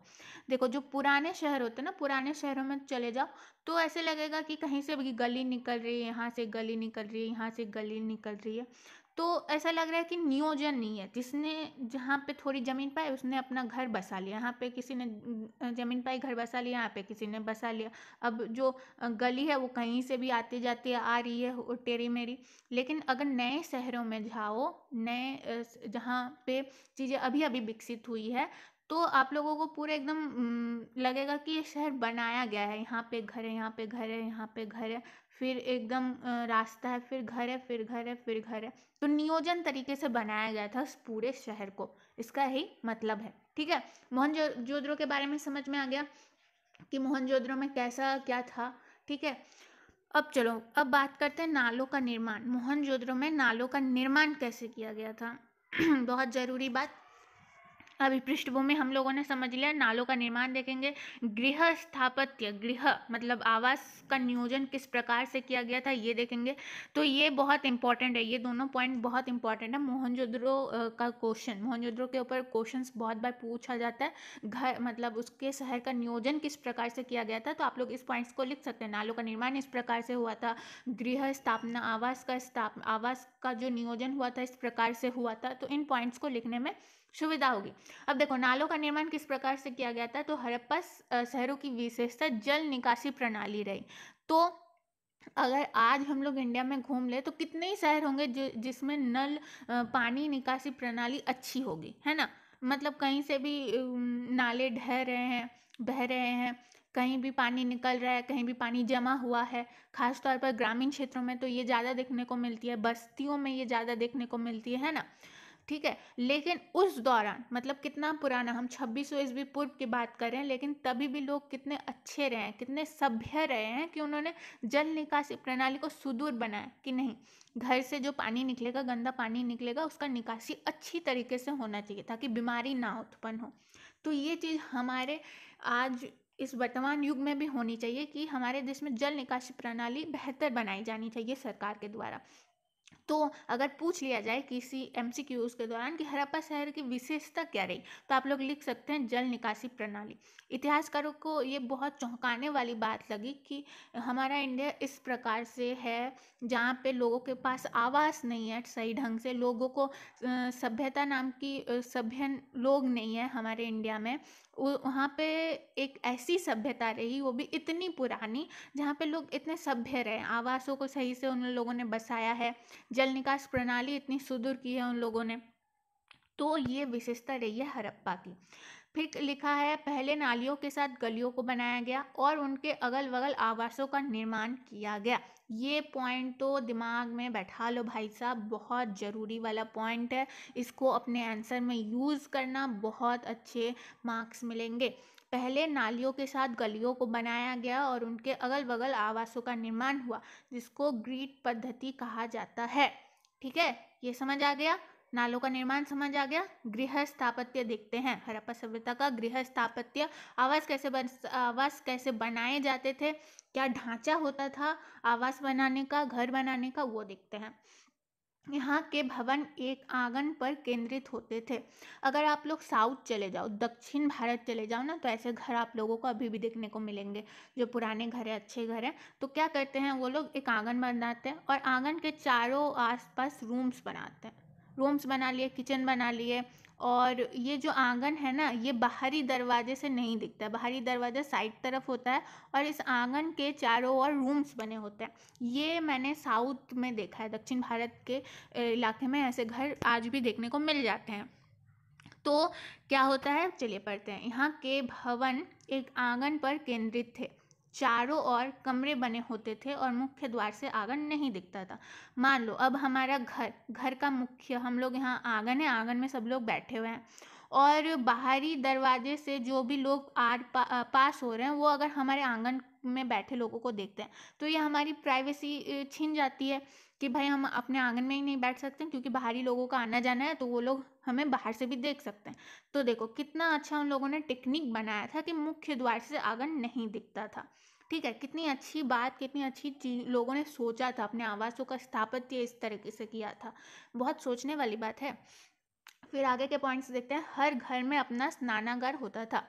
देखो जो पुराने शहर होते हैं ना पुराने शहरों में चले जाओ तो ऐसे लगेगा कि कहीं से भी गली निकल रही है यहाँ से गली निकल रही है यहाँ से गली निकल रही है तो ऐसा लग रहा है कि नियोजन नहीं है जिसने जहाँ पे थोड़ी ज़मीन पाई उसने अपना घर बसा लिया यहाँ पे किसी ने ज़मीन पाई घर बसा लिया यहाँ पे किसी ने बसा लिया अब जो गली है वो कहीं से भी आती जाती आ रही है टेरी मेरी लेकिन अगर नए शहरों में जाओ नए जहाँ पे चीज़ें अभी अभी विकसित हुई है तो आप लोगों को पूरा एकदम लगेगा कि ये शहर बनाया गया है यहाँ पे घर है यहाँ पे घर है यहाँ पे घर है फिर एकदम रास्ता है फिर घर है फिर घर है फिर घर है तो नियोजन तरीके से बनाया गया था उस पूरे शहर को इसका यही मतलब है ठीक है मोहन जोदड़ो के बारे में समझ में आ गया कि मोहन में कैसा क्या था ठीक है अब चलो अब बात करते हैं नालों का निर्माण मोहन में नालों का निर्माण कैसे किया गया था <clears throat> बहुत ज़रूरी बात अभी पृष्ठभूमि हम लोगों ने समझ लिया नालों का निर्माण देखेंगे गृह स्थापत्य गृह मतलब आवास का नियोजन किस प्रकार से किया गया था ये देखेंगे तो ये बहुत इंपॉर्टेंट है ये दोनों पॉइंट बहुत इंपॉर्टेंट है मोहनजोद्रो का क्वेश्चन मोहनजोद्रो के ऊपर क्वेश्चन बहुत बार पूछा जाता है घर मतलब उसके शहर का नियोजन किस प्रकार से किया गया था तो आप लोग इस पॉइंट्स को लिख सकते हैं नालों का निर्माण इस प्रकार से हुआ था गृह स्थापना आवास का स्थाप आवास का जो नियोजन हुआ था इस प्रकार से हुआ था तो इन पॉइंट्स को लिखने में सुविधा होगी अब देखो नालों का निर्माण किस प्रकार से किया गया था तो हरप्पा शहरों की विशेषता जल निकासी प्रणाली रही तो अगर आज हम लोग इंडिया में घूम ले तो कितने ही शहर होंगे जो जिसमें नल पानी निकासी प्रणाली अच्छी होगी है ना मतलब कहीं से भी नाले ढह रहे हैं बह रहे हैं कहीं भी पानी निकल रहा है कहीं भी पानी जमा हुआ है खासतौर पर ग्रामीण क्षेत्रों में तो ये ज़्यादा देखने को मिलती है बस्तियों में ये ज़्यादा देखने को मिलती है ना ठीक है लेकिन उस दौरान मतलब कितना पुराना हम छब्बीस सौ ईस्वी पूर्व की बात कर रहे हैं लेकिन तभी भी लोग कितने अच्छे रहे हैं कितने सभ्य रहे हैं कि उन्होंने जल निकासी प्रणाली को सुदूर बनाया कि नहीं घर से जो पानी निकलेगा गंदा पानी निकलेगा उसका निकासी अच्छी तरीके से होना चाहिए ताकि बीमारी ना उत्पन्न हो तो ये चीज़ हमारे आज इस वर्तमान युग में भी होनी चाहिए कि हमारे देश में जल निकासी प्रणाली बेहतर बनाई जानी चाहिए सरकार के द्वारा तो अगर पूछ लिया जाए किसी एम सी क्यूज़ के दौरान कि हरप्पा शहर की विशेषता क्या रही तो आप लोग लिख सकते हैं जल निकासी प्रणाली इतिहासकारों को ये बहुत चौंकाने वाली बात लगी कि हमारा इंडिया इस प्रकार से है जहाँ पे लोगों के पास आवास नहीं है सही ढंग से लोगों को सभ्यता नाम की सभ्य लोग नहीं है हमारे इंडिया में वहाँ पे एक ऐसी सभ्यता रही वो भी इतनी पुरानी जहाँ पे लोग इतने सभ्य रहे आवासों को सही से उन लोगों ने बसाया है जल निकास प्रणाली इतनी सुदूर की है उन लोगों ने तो ये विशेषता रही है हरप्पा की फिर लिखा है पहले नालियों के साथ गलियों को बनाया गया और उनके अगल बगल आवासों का निर्माण किया गया ये पॉइंट तो दिमाग में बैठा लो भाई साहब बहुत ज़रूरी वाला पॉइंट है इसको अपने आंसर में यूज़ करना बहुत अच्छे मार्क्स मिलेंगे पहले नालियों के साथ गलियों को बनाया गया और उनके अगल बगल आवासों का निर्माण हुआ जिसको ग्रीट पद्धति कहा जाता है ठीक है ये समझ आ गया नालों का निर्माण समझ आ गया गृह स्थापत्य देखते हैं हरप्पा सभ्यता का गृह स्थापत्य आवास कैसे बन आवास कैसे बनाए जाते थे क्या ढांचा होता था आवास बनाने का घर बनाने का वो देखते हैं यहाँ के भवन एक आंगन पर केंद्रित होते थे अगर आप लोग साउथ चले जाओ दक्षिण भारत चले जाओ ना तो ऐसे घर आप लोगों को अभी भी देखने को मिलेंगे जो पुराने घर है अच्छे घर हैं तो क्या करते हैं वो लोग एक आंगन बनाते हैं और आंगन के चारों आसपास रूम्स बनाते हैं रूम्स बना लिए किचन बना लिए और ये जो आंगन है ना ये बाहरी दरवाजे से नहीं दिखता बाहरी दरवाज़ा साइड तरफ होता है और इस आंगन के चारों ओर रूम्स बने होते हैं ये मैंने साउथ में देखा है दक्षिण भारत के इलाके में ऐसे घर आज भी देखने को मिल जाते हैं तो क्या होता है चलिए पढ़ते हैं यहाँ के भवन एक आंगन पर केंद्रित थे चारों ओर कमरे बने होते थे और मुख्य द्वार से आंगन नहीं दिखता था मान लो अब हमारा घर घर का मुख्य हम लोग यहाँ आंगन है आंगन में सब लोग बैठे हुए हैं और बाहरी दरवाजे से जो भी लोग आर पा, पास हो रहे हैं वो अगर हमारे आंगन में बैठे लोगों को देखते हैं तो ये हमारी प्राइवेसी छिन जाती है कि भाई हम अपने आंगन में ही नहीं बैठ सकते क्योंकि बाहरी लोगों का आना जाना है तो वो लोग हमें बाहर से भी देख सकते हैं तो देखो कितना अच्छा उन लोगों ने टेक्निक बनाया था कि मुख्य द्वार से आंगन नहीं दिखता था ठीक है कितनी अच्छी बात कितनी अच्छी चीज लोगों ने सोचा था अपने आवासों का स्थापत्य इस तरीके से किया था बहुत सोचने वाली बात है फिर आगे के पॉइंट्स देखते हैं हर घर में अपना स्नानागार होता था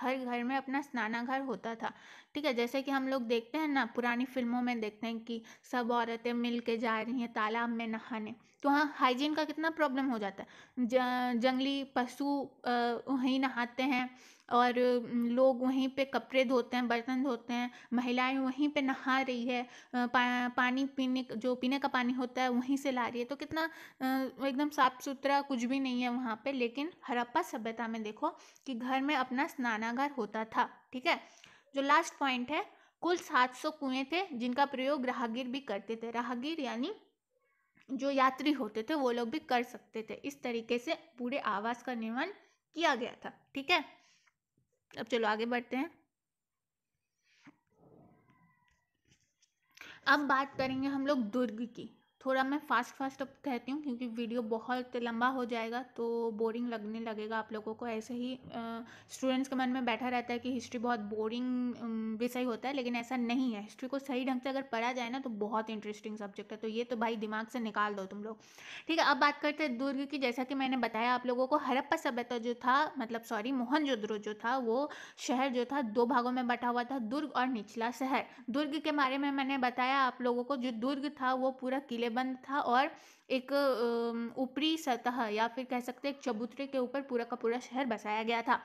हर घर में अपना स्नानागार होता था ठीक है जैसे कि हम लोग देखते हैं ना पुरानी फिल्मों में देखते हैं कि सब औरतें मिल के जा रही हैं तालाब में नहाने तो वहाँ हाइजीन का कितना प्रॉब्लम हो जाता है ज, जंगली पशु वहीं नहाते हैं और लोग वहीं पे कपड़े धोते हैं बर्तन धोते हैं महिलाएं वहीं पे नहा रही है पा, पानी पीने जो पीने का पानी होता है वहीं से ला रही है तो कितना एकदम साफ सुथरा कुछ भी नहीं है वहाँ पे लेकिन हरप्पा सभ्यता में देखो कि घर में अपना स्नानागार होता था ठीक है जो लास्ट पॉइंट है कुल 700 कुएं थे जिनका प्रयोग राहगीर भी करते थे राहगीर यानी जो यात्री होते थे वो लोग भी कर सकते थे इस तरीके से पूरे आवास का निर्माण किया गया था ठीक है अब चलो आगे बढ़ते हैं अब बात करेंगे हम लोग दुर्ग की थोड़ा मैं फास्ट फास्ट अब कहती हूँ क्योंकि वीडियो बहुत लंबा हो जाएगा तो बोरिंग लगने लगेगा आप लोगों को ऐसे ही स्टूडेंट्स के मन में बैठा रहता है कि हिस्ट्री बहुत बोरिंग विषय होता है लेकिन ऐसा नहीं है हिस्ट्री को सही ढंग से अगर पढ़ा जाए ना तो बहुत इंटरेस्टिंग सब्जेक्ट है तो ये तो भाई दिमाग से निकाल दो तुम लोग ठीक है अब बात करते हैं दुर्ग की जैसा कि मैंने बताया आप लोगों को हरप्पा सभ्यता जो था मतलब सॉरी मोहन जो था वो शहर जो था दो भागों में बटा हुआ था दुर्ग और निचला शहर दुर्ग के बारे में मैंने बताया आप लोगों को जो दुर्ग था वो पूरा किले घेरेबंद था और एक ऊपरी सतह या फिर कह सकते हैं एक चबूतरे के ऊपर पूरा का पूरा शहर बसाया गया था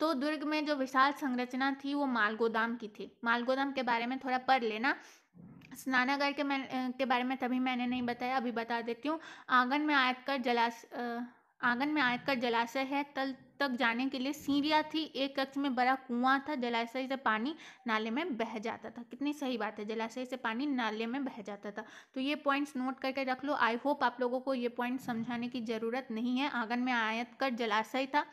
तो दुर्ग में जो विशाल संरचना थी वो मालगोदाम की थी मालगोदाम के बारे में थोड़ा पढ़ लेना स्नानागार के मैं के बारे में तभी मैंने नहीं बताया अभी बता देती हूँ आंगन में आयत कर जलाश आंगन में आयत कर जलाशय है तल तक जाने के लिए सीढ़ियाँ थी एक कक्ष में बड़ा कुआं था जलाशय से पानी नाले में बह जाता था कितनी सही बात है जलाशय से पानी नाले में बह जाता था तो ये पॉइंट्स नोट करके रख लो आई होप आप लोगों को ये पॉइंट समझाने की ज़रूरत नहीं है आंगन में आयत कर जलाशय था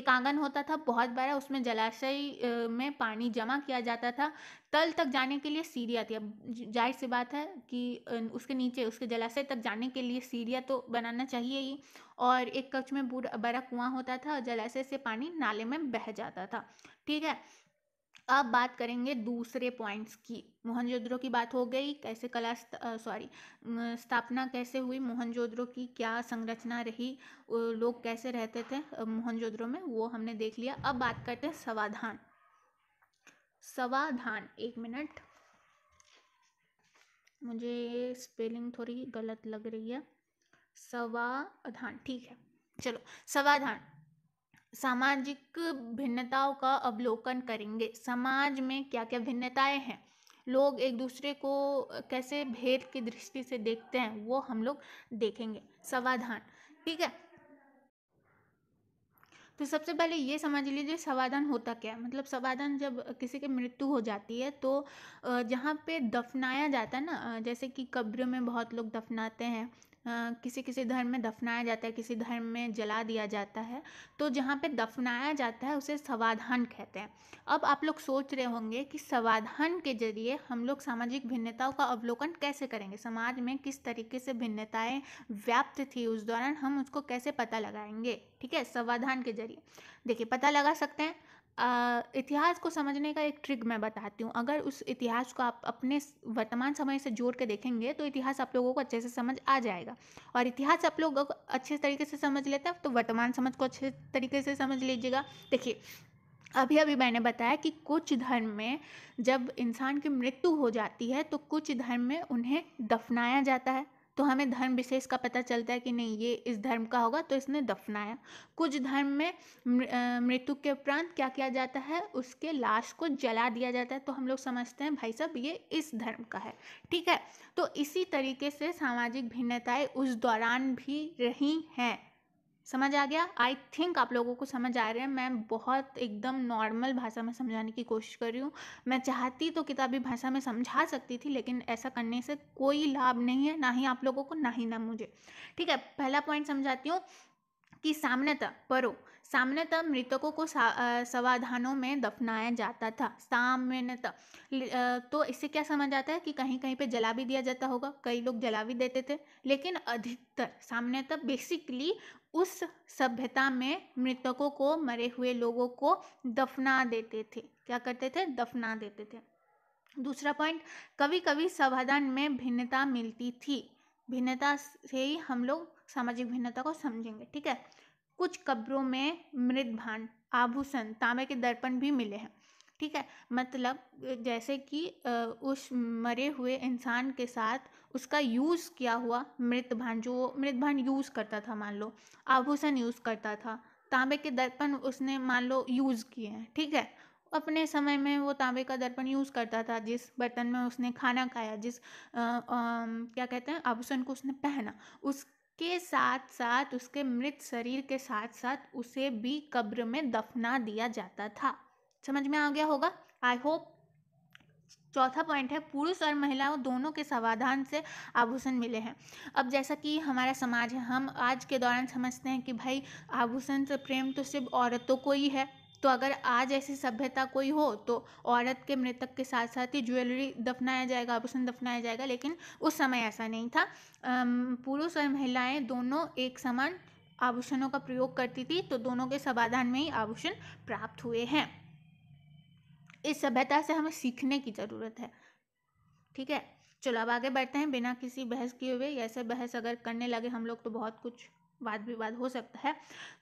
एक आंगन होता था बहुत बड़ा उसमें जलाशय में पानी जमा किया जाता था तल तक जाने के लिए सीढ़ियाँ थी अब जाहिर सी बात है कि उसके नीचे उसके जलाशय तक जाने के लिए सीढ़ियाँ तो बनाना चाहिए ही और एक कक्ष में बड़ा कुआं होता था जलाशय ऐसे ऐसे पानी नाले में बह जाता था ठीक है अब बात करेंगे दूसरे पॉइंट्स की मोहनजोद्रो की बात हो गई कैसे कला सॉरी स्थापना कैसे हुई मोहनजोद्रो की क्या संरचना रही लोग कैसे रहते थे मोहनजोद्रो में वो हमने देख लिया अब बात करते हैं सवाधान सवाधान एक मिनट मुझे स्पेलिंग थोड़ी गलत लग रही है सवाधान ठीक है चलो सवाधान सामाजिक भिन्नताओं का अवलोकन करेंगे समाज में क्या क्या भिन्नताएं हैं लोग एक दूसरे को कैसे भेद की दृष्टि से देखते हैं वो हम लोग देखेंगे समाधान ठीक है तो सबसे पहले ये समझ लीजिए समाधान होता क्या है मतलब समाधान जब किसी की मृत्यु हो जाती है तो जहाँ पे दफनाया जाता है ना जैसे कि कब्र में बहुत लोग दफनाते हैं किसी किसी धर्म में दफनाया जाता है किसी धर्म में जला दिया जाता है तो जहाँ पे दफनाया जाता है उसे सवाधान कहते हैं अब आप लोग सोच रहे होंगे कि सवाधान के जरिए हम लोग सामाजिक भिन्नताओं का अवलोकन कैसे करेंगे समाज में किस तरीके से भिन्नताएं व्याप्त थी उस दौरान हम उसको कैसे पता लगाएंगे ठीक है सवाधान के जरिए देखिए पता लगा सकते हैं इतिहास को समझने का एक ट्रिक मैं बताती हूँ अगर उस इतिहास को आप अपने वर्तमान समय से जोड़ के देखेंगे तो इतिहास आप लोगों को अच्छे से समझ आ जाएगा और इतिहास आप लोग अच्छे तरीके से समझ लेते हैं तो वर्तमान समझ को अच्छे तरीके से समझ लीजिएगा देखिए अभी अभी मैंने बताया कि कुछ धर्म में जब इंसान की मृत्यु हो जाती है तो कुछ धर्म में उन्हें दफनाया जाता है तो हमें धर्म विशेष का पता चलता है कि नहीं ये इस धर्म का होगा तो इसने दफनाया कुछ धर्म में मृत्यु के उपरांत क्या किया जाता है उसके लाश को जला दिया जाता है तो हम लोग समझते हैं भाई साहब ये इस धर्म का है ठीक है तो इसी तरीके से सामाजिक भिन्नताएं उस दौरान भी रही हैं समझ आ गया आई थिंक आप लोगों को समझ आ रहे हैं मैं बहुत एकदम नॉर्मल भाषा में समझाने की कोशिश कर रही हूँ मैं चाहती तो किताबी भाषा में समझा सकती थी लेकिन ऐसा करने से कोई लाभ नहीं है ना ही आप लोगों को ना ही ना मुझे ठीक है पहला पॉइंट समझाती हूँ की सामान्यतः परो सामान्यतः मृतकों को सवाधानों में दफनाया जाता था सामान्यतः तो इससे क्या समझ आता है कि कहीं कहीं पे जला भी दिया जाता होगा कई लोग जला भी देते थे लेकिन अधिकतर सामान्यतः बेसिकली उस सभ्यता में मृतकों को मरे हुए लोगों को दफना देते थे क्या करते थे दफना देते थे दूसरा पॉइंट कभी कभी समाधान में भिन्नता मिलती थी भिन्नता से ही हम लोग सामाजिक भिन्नता को समझेंगे ठीक है कुछ कब्रों में मृत भांड आभूषण तांबे के दर्पण भी मिले हैं ठीक है मतलब जैसे कि उस मरे हुए इंसान के साथ उसका यूज़ किया हुआ मृत भांड जो मृत भांड यूज़ करता था मान लो आभूषण यूज़ करता था तांबे के दर्पण उसने मान लो यूज़ किए हैं ठीक है अपने समय में वो तांबे का दर्पण यूज़ करता था जिस बर्तन में उसने खाना खाया जिस आ, आ, क्या कहते हैं आभूषण को उसने पहना उस उसके साथ साथ उसके मृत शरीर के साथ साथ उसे भी कब्र में दफना दिया जाता था समझ में आ गया होगा आई होप चौथा पॉइंट है पुरुष और महिलाओं दोनों के समाधान से आभूषण मिले हैं अब जैसा कि हमारा समाज है हम आज के दौरान समझते हैं कि भाई आभूषण से प्रेम तो सिर्फ औरतों को ही है तो अगर आज ऐसी सभ्यता कोई हो तो औरत के मृतक के साथ साथ ही ज्वेलरी दफनाया जाएगा आभूषण दफनाया जाएगा लेकिन उस समय ऐसा नहीं था पुरुष और महिलाएं दोनों एक समान आभूषणों का प्रयोग करती थी तो दोनों के समाधान में ही आभूषण प्राप्त हुए हैं इस सभ्यता से हमें सीखने की ज़रूरत है ठीक है चलो अब आगे बढ़ते हैं बिना किसी बहस किए हुए ऐसे बहस अगर करने लगे हम लोग तो बहुत कुछ वाद विवाद हो सकता है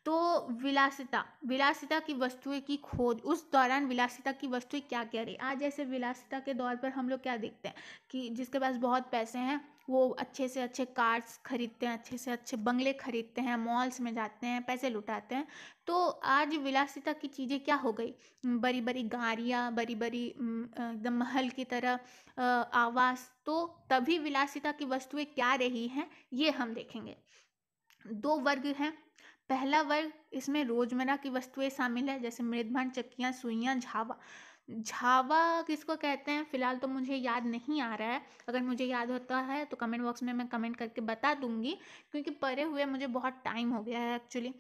तो विलासिता विलासिता की वस्तुएं की खोज उस दौरान विलासिता की वस्तुएं क्या क्या रही आज ऐसे विलासिता के दौर पर हम लोग क्या देखते हैं कि जिसके पास बहुत पैसे हैं वो अच्छे से अच्छे कार्स खरीदते हैं अच्छे से अच्छे बंगले खरीदते हैं मॉल्स में जाते हैं पैसे लुटाते हैं तो आज विलासिता की चीज़ें क्या हो गई बड़ी बड़ी गाड़ियाँ बड़ी बड़ी एकदम महल की तरह आवास तो तभी विलासिता की वस्तुएं क्या रही हैं ये हम देखेंगे दो वर्ग हैं पहला वर्ग इसमें रोजमर्रा की वस्तुएं शामिल है जैसे मृदभान चक्कियाँ सुइयाँ झावा झावा किसको कहते हैं फिलहाल तो मुझे याद नहीं आ रहा है अगर मुझे याद होता है तो कमेंट बॉक्स में मैं कमेंट करके बता दूंगी क्योंकि परे हुए मुझे बहुत टाइम हो गया है एक्चुअली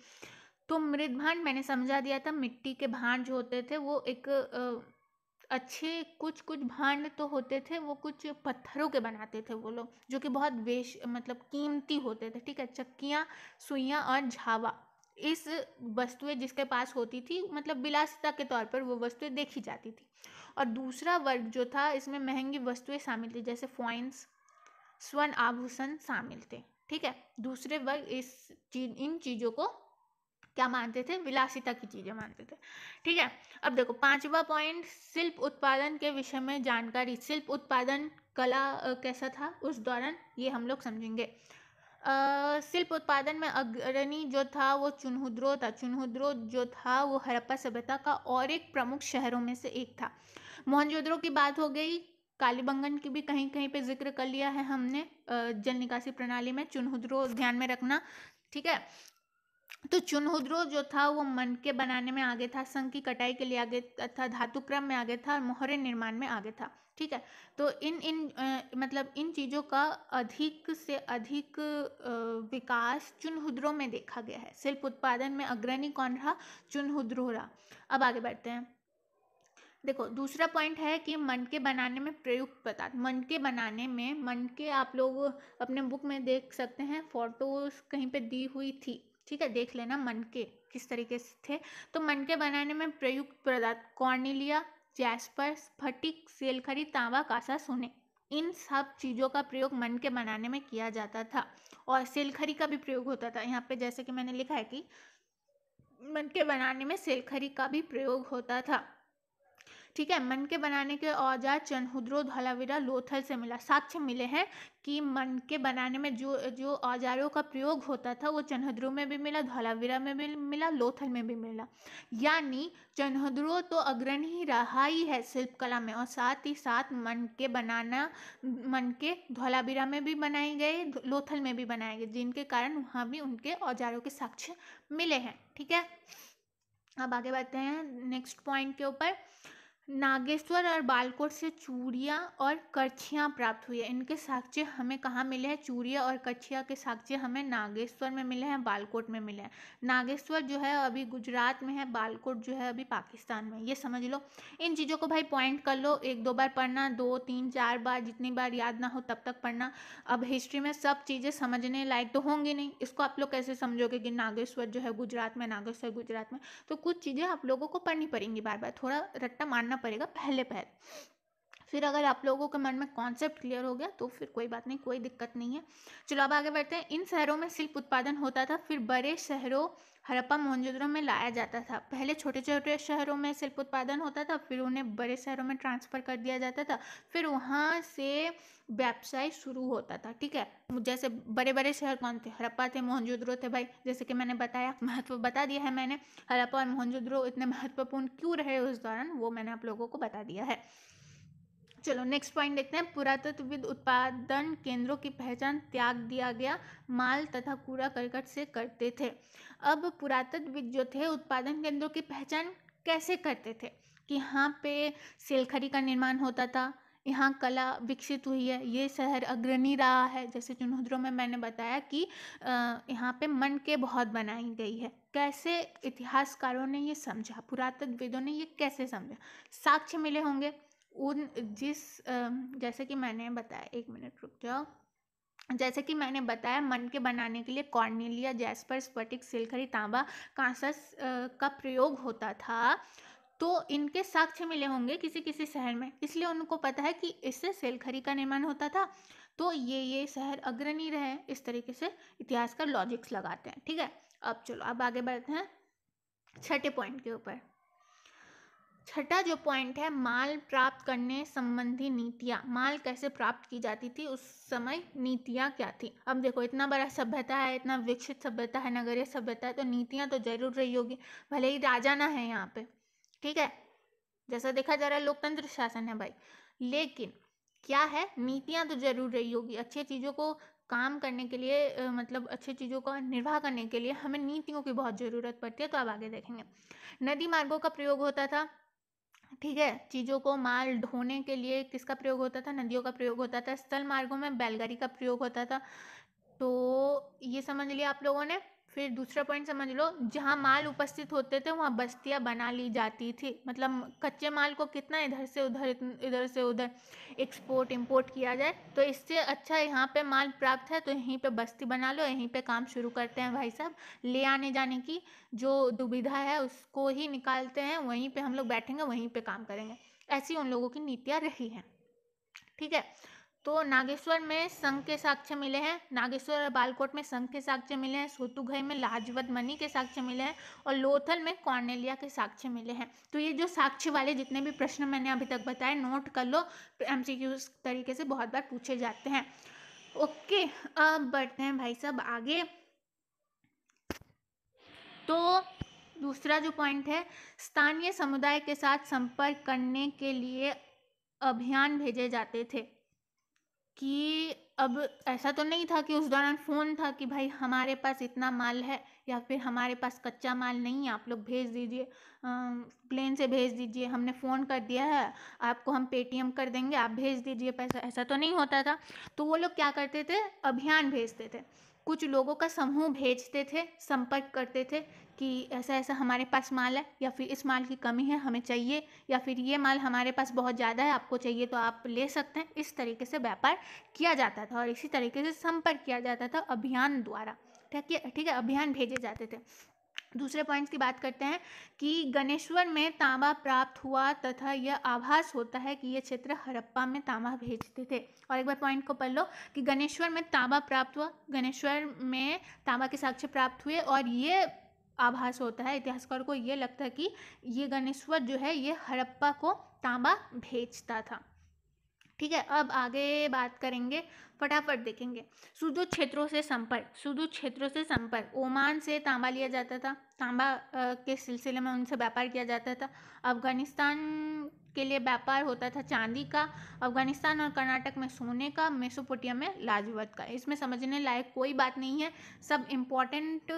तो मृदभान मैंने समझा दिया था मिट्टी के भांड जो होते थे वो एक आ, अच्छे कुछ कुछ भांड तो होते थे वो कुछ पत्थरों के बनाते थे वो लोग जो कि बहुत वेश मतलब कीमती होते थे ठीक है चक्कियाँ सुइयाँ और झावा इस वस्तुएं जिसके पास होती थी मतलब विलासिता के तौर पर वो वस्तुएं देखी जाती थी और दूसरा वर्ग जो था इसमें महंगी वस्तुएं शामिल थी जैसे फॉइंस स्वर्ण आभूषण शामिल थे ठीक है दूसरे वर्ग इस चीज इन चीज़ों को क्या मानते थे विलासिता की चीज़ें मानते थे ठीक है अब देखो पांचवा पॉइंट शिल्प उत्पादन के विषय में जानकारी शिल्प उत्पादन कला कैसा था उस दौरान ये हम लोग समझेंगे शिल्प उत्पादन में अग्रणी जो था वो चुनहुद्रो था चुनहुद्रो जो था वो हड़प्पा सभ्यता का और एक प्रमुख शहरों में से एक था मोहनजोद्रो की बात हो गई कालीबंगन की भी कहीं कहीं पे जिक्र कर लिया है हमने जल निकासी प्रणाली में चुनहुद्रो ध्यान में रखना ठीक है तो चुनहुद्रो जो था वो मन के बनाने में आगे था संघ की कटाई के लिए आगे था धातु क्रम में आगे था और मोहरे निर्माण में आगे था ठीक है तो इन इन आ, मतलब इन चीज़ों का अधिक से अधिक आ, विकास चुनहुद्रो में देखा गया है शिल्प उत्पादन में अग्रणी कौन रहा चुनहुद्रो रहा अब आगे बढ़ते हैं देखो दूसरा पॉइंट है कि मन के बनाने में प्रयुक्त पदार्थ मन के बनाने में मन के आप लोग अपने बुक में देख सकते हैं फोटोज कहीं पे दी हुई थी ठीक है देख लेना मन के किस तरीके से थे तो मन के बनाने में प्रयुक्त पदार्थ कॉर्निलिया जैस्पर स्फटिक सेलखरी तांबा कासा सोने इन सब चीज़ों का प्रयोग मन के बनाने में किया जाता था और सेलखरी का भी प्रयोग होता था यहाँ पे जैसे कि मैंने लिखा है कि मन के बनाने में सेलखरी का भी प्रयोग होता था ठीक है मन के बनाने के औजार चनहुद्रो धोलावीरा लोथल से मिला साक्ष्य मिले हैं कि मन के बनाने में जो जो औजारों का प्रयोग होता था वो चनहद्रो में भी मिला धोलावीरा में भी मिला लोथल में भी मिला यानी चनहद्रो तो अग्रणी ही रहा ही है शिल्पकला में और साथ ही साथ मन के बनाना मन के धोलावीरा में भी बनाए गए लोथल में भी बनाए गए जिनके कारण वहाँ भी उनके औजारों के साक्ष्य मिले हैं ठीक है अब आगे बढ़ते हैं नेक्स्ट पॉइंट के ऊपर नागेश्वर और बालकोट से चूड़ियाँ और करछियाँ प्राप्त हुई है इनके साक्ष्य हमें कहाँ मिले हैं चूड़िया और कच्छिया के साक्ष्य हमें नागेश्वर में मिले हैं बालकोट में मिले हैं नागेश्वर जो है अभी गुजरात में है बालकोट जो है अभी पाकिस्तान में ये समझ लो इन चीज़ों को भाई पॉइंट कर लो एक दो बार पढ़ना दो तीन चार बार जितनी बार याद ना हो तब तक पढ़ना अब हिस्ट्री में सब चीज़ें समझने लायक तो होंगी नहीं इसको आप लोग कैसे समझोगे कि नागेश्वर जो है गुजरात में नागेश्वर गुजरात में तो कुछ चीज़ें आप लोगों को पढ़नी पड़ेंगी बार बार थोड़ा रट्टा मारना पड़ेगा पहले पहल फिर अगर आप लोगों के मन में कॉन्सेप्ट क्लियर हो गया तो फिर कोई बात नहीं कोई दिक्कत नहीं है चलो अब आगे बढ़ते हैं इन शहरों में शिल्प उत्पादन होता था फिर बड़े शहरों हड़प्पा मोहनजोदड़ो में लाया जाता था पहले छोटे छोटे शहरों में शिल्प उत्पादन होता था फिर उन्हें बड़े शहरों में ट्रांसफ़र कर दिया जाता था फिर वहाँ से व्यवसाय शुरू होता था ठीक है जैसे बड़े बड़े शहर कौन थे हड़प्पा थे मोहनजोदड़ो थे भाई जैसे कि मैंने बताया महत्व बता दिया है मैंने हड़प्पा और मोहनजोदड़ो इतने महत्वपूर्ण क्यों रहे उस दौरान वो मैंने आप लोगों को बता दिया है चलो नेक्स्ट पॉइंट देखते हैं पुरातत्वविद उत्पादन केंद्रों की पहचान त्याग दिया गया माल तथा कूड़ा करकट से करते थे अब पुरातत्वविद जो थे उत्पादन केंद्रों की पहचान कैसे करते थे कि यहाँ पे सेलखड़ी का निर्माण होता था यहाँ कला विकसित हुई है ये शहर अग्रणी रहा है जैसे चुनौद्रों में मैंने बताया कि यहाँ पे मन के बहुत बनाई गई है कैसे इतिहासकारों ने ये समझा पुरातत्वविदों ने ये कैसे समझा साक्ष्य मिले होंगे उन जिस जैसे कि मैंने बताया एक मिनट रुक जाओ जैसे कि मैंने बताया मन के बनाने के लिए कॉर्निलिया जैस्पर स्फटिक सिलखरी तांबा कांसस का प्रयोग होता था तो इनके साक्ष्य मिले होंगे किसी किसी शहर में इसलिए उनको पता है कि इससे सेलखरी का निर्माण होता था तो ये ये शहर अग्रणी रहे इस तरीके से इतिहासकार लॉजिक्स लगाते हैं ठीक है अब चलो अब आगे बढ़ते हैं छठे पॉइंट के ऊपर छठा जो पॉइंट है माल प्राप्त करने संबंधी नीतियाँ माल कैसे प्राप्त की जाती थी उस समय नीतियाँ क्या थी अब देखो इतना बड़ा सभ्यता है इतना विकसित सभ्यता है नगरीय सभ्यता है तो नीतियाँ तो जरूर रही होगी भले ही राजा ना है यहाँ पे ठीक है जैसा देखा जा रहा है लोकतंत्र शासन है भाई लेकिन क्या है नीतियाँ तो जरूर रही होगी अच्छी चीज़ों को काम करने के लिए मतलब अच्छी चीज़ों का निर्वाह करने के लिए हमें नीतियों की बहुत ज़रूरत पड़ती है तो आप आगे देखेंगे नदी मार्गों का प्रयोग होता था ठीक है चीज़ों को माल ढोने के लिए किसका प्रयोग होता था नदियों का प्रयोग होता था स्थल मार्गों में बैलगाड़ी का प्रयोग होता था तो ये समझ लिया आप लोगों ने फिर दूसरा पॉइंट समझ लो जहाँ माल उपस्थित होते थे वहाँ बस्तियाँ बना ली जाती थी मतलब कच्चे माल को कितना इधर से उधर इधर से उधर एक्सपोर्ट इंपोर्ट किया जाए तो इससे अच्छा यहाँ पे माल प्राप्त है तो यहीं पे बस्ती बना लो यहीं पे काम शुरू करते हैं भाई साहब ले आने जाने की जो दुविधा है उसको ही निकालते हैं वहीं पर हम लोग बैठेंगे वहीं पर काम करेंगे ऐसी उन लोगों की नीतियाँ रही हैं ठीक है तो नागेश्वर में संघ के साक्ष्य मिले हैं नागेश्वर और बालकोट में संघ के साक्ष्य मिले हैं सोतुघई में लाजवत मनी के साक्ष्य मिले हैं और लोथल में कॉर्नेलिया के साक्ष्य मिले हैं तो ये जो साक्ष्य वाले जितने भी प्रश्न मैंने अभी तक बताए नोट कर लो एम तरीके से बहुत बार पूछे जाते हैं ओके अब बढ़ते हैं भाई साहब आगे तो दूसरा जो पॉइंट है स्थानीय समुदाय के साथ संपर्क करने के लिए अभियान भेजे जाते थे कि अब ऐसा तो नहीं था कि उस दौरान फ़ोन था कि भाई हमारे पास इतना माल है या फिर हमारे पास कच्चा माल नहीं है आप लोग भेज दीजिए प्लेन से भेज दीजिए हमने फ़ोन कर दिया है आपको हम पेटीएम कर देंगे आप भेज दीजिए पैसा ऐसा तो नहीं होता था तो वो लोग क्या करते थे अभियान भेजते थे कुछ लोगों का समूह भेजते थे संपर्क करते थे कि ऐसा ऐसा हमारे पास माल है या फिर इस माल की कमी है हमें चाहिए या फिर ये माल हमारे पास बहुत ज़्यादा है आपको चाहिए तो आप ले सकते हैं इस तरीके से व्यापार किया जाता था और इसी तरीके से संपर्क किया जाता था अभियान द्वारा ठीक है ठीक है अभियान भेजे जाते थे दूसरे पॉइंट्स की बात करते हैं कि गणेश्वर में तांबा प्राप्त हुआ तथा यह आभास होता है कि यह क्षेत्र हड़प्पा में तांबा भेजते थे और एक बार पॉइंट को पढ़ लो कि गणेश्वर में तांबा प्राप्त हुआ गणेश्वर में तांबा के साक्ष्य प्राप्त हुए और ये आभास होता है इतिहासकार को ये लगता है कि ये गणेश्वर जो है ये हड़प्पा को तांबा भेजता था ठीक है अब आगे बात करेंगे फटाफट देखेंगे सुदूर क्षेत्रों से संपर्क सुदूर क्षेत्रों से संपर्क ओमान से तांबा लिया जाता था तांबा के सिलसिले में उनसे व्यापार किया जाता था अफगानिस्तान के लिए व्यापार होता था चांदी का अफगानिस्तान और कर्नाटक में सोने का मेसोपोटिया में लाजवत का इसमें समझने लायक कोई बात नहीं है सब इम्पॉर्टेंट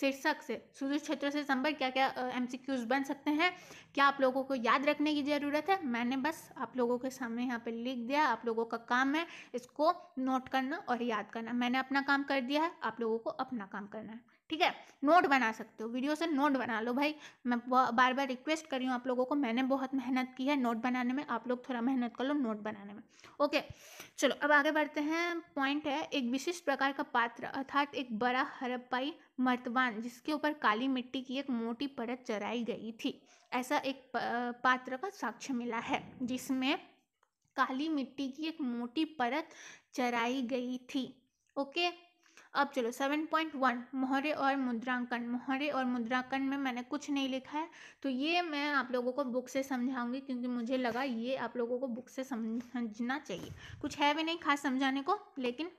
शीर्षक से सुदूर क्षेत्र से संपर्क क्या क्या एम बन सकते हैं क्या आप लोगों को याद रखने की ज़रूरत है मैंने बस आप लोगों के सामने यहाँ पर लिख दिया आप लोगों का काम है इसको नोट करना और याद करना मैंने अपना काम कर दिया है आप लोगों को अपना काम करना है ठीक है नोट बना सकते हो वीडियो से नोट बना लो भाई मैं बार बार रिक्वेस्ट कर रही हूँ आप लोगों को मैंने बहुत मेहनत की है नोट बनाने में आप लोग थोड़ा मेहनत कर लो नोट बनाने में ओके चलो अब आगे बढ़ते हैं पॉइंट है एक विशिष्ट प्रकार का पात्र अर्थात एक बड़ा हरप्पाई मर्तबान जिसके ऊपर काली मिट्टी की एक मोटी परत चराई गई थी ऐसा एक पात्र का साक्ष्य मिला है जिसमें काली मिट्टी की एक मोटी परत चराई गई थी ओके अब चलो सेवन पॉइंट वन मोहरे और मुद्रांकन मोहरे और मुद्रांकन में मैंने कुछ नहीं लिखा है तो ये मैं आप लोगों को बुक से समझाऊंगी क्योंकि मुझे लगा ये आप लोगों को बुक से समझना चाहिए कुछ है भी नहीं खास समझाने को लेकिन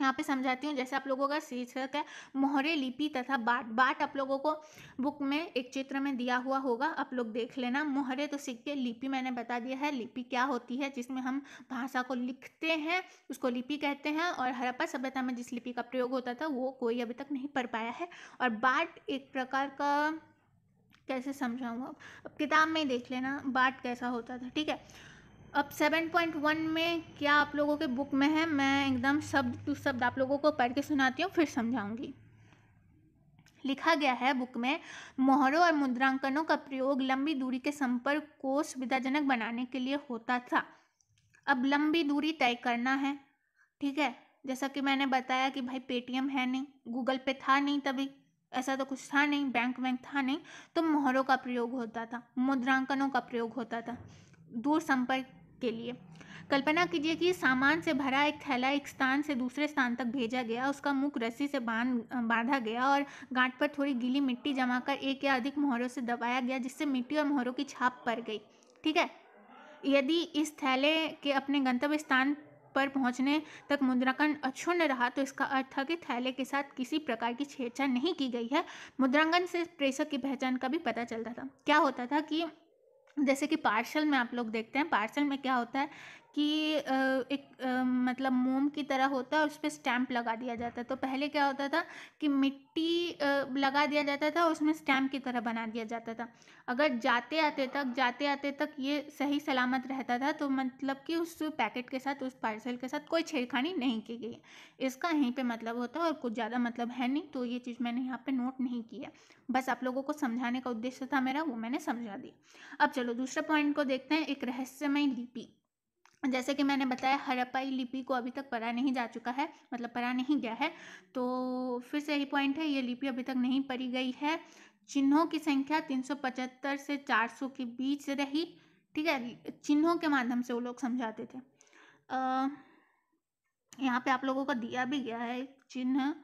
यहाँ पे समझाती हूँ जैसे आप लोगों का शीर्षक है मोहरे लिपि तथा बाट बाट आप लोगों को बुक में एक चित्र में दिया हुआ होगा आप लोग देख लेना मोहरे तो सिक्के लिपि मैंने बता दिया है लिपि क्या होती है जिसमें हम भाषा को लिखते हैं उसको लिपि कहते हैं और हरप्पा सभ्यता में जिस लिपि का प्रयोग होता था वो कोई अभी तक नहीं पढ़ पाया है और बाट एक प्रकार का कैसे समझाऊँ किताब में देख लेना बाट कैसा होता था ठीक है अब 7.1 में क्या आप लोगों के बुक में है मैं एकदम शब्द टू शब्द आप लोगों को पढ़ के सुनाती हूँ फिर समझाऊंगी लिखा गया है बुक में मोहरों और मुद्रांकनों का प्रयोग लंबी दूरी के संपर्क को सुविधाजनक बनाने के लिए होता था अब लंबी दूरी तय करना है ठीक है जैसा कि मैंने बताया कि भाई पेटीएम है नहीं गूगल पे था नहीं तभी ऐसा तो कुछ था नहीं बैंक वैंक था नहीं तो मोहरों का प्रयोग होता था मुद्रांकनों का प्रयोग होता था दूर संपर्क के लिए कल्पना कीजिए कि सामान से भरा एक थैला एक स्थान से दूसरे स्थान तक भेजा गया उसका मुख रस्सी से बांध बांधा गया और गांठ पर थोड़ी गीली मिट्टी जमा कर एक या अधिक मोहरों से दबाया गया जिससे मिट्टी और मोहरों की छाप पड़ गई ठीक है यदि इस थैले के अपने गंतव्य स्थान पर पहुंचने तक मुद्रांकन अक्षुण्ण रहा तो इसका अर्थ था कि थैले के साथ किसी प्रकार की छेड़छाड़ नहीं की गई है मुद्रांकन से प्रेषक की पहचान का भी पता चलता था क्या होता था कि जैसे कि पार्सल में आप लोग देखते हैं पार्सल में क्या होता है कि एक मतलब मोम की तरह होता है उस पर स्टैम्प लगा दिया जाता है तो पहले क्या होता था कि मिट्टी लगा दिया जाता था उसमें स्टैम्प की तरह बना दिया जाता था अगर जाते आते तक जाते आते तक ये सही सलामत रहता था तो मतलब कि उस पैकेट के साथ उस पार्सल के साथ कोई छेड़खानी नहीं की गई इसका यहीं पर मतलब होता है और कुछ ज़्यादा मतलब है नहीं तो ये चीज़ मैंने यहाँ पर नोट नहीं किया बस आप लोगों को समझाने का उद्देश्य था मेरा वो मैंने समझा दिया अब चलो दूसरा पॉइंट को देखते हैं एक रहस्यमय लिपि जैसे कि मैंने बताया हरपाई लिपि को अभी तक पढ़ा नहीं जा चुका है मतलब पढ़ा नहीं गया है तो फिर से यही पॉइंट है ये लिपि अभी तक नहीं पढ़ी गई है चिन्हों की संख्या 375 से 400 के बीच रही ठीक है चिन्हों के माध्यम से वो लोग समझाते थे आ, यहाँ पे आप लोगों का दिया भी गया है चिन्ह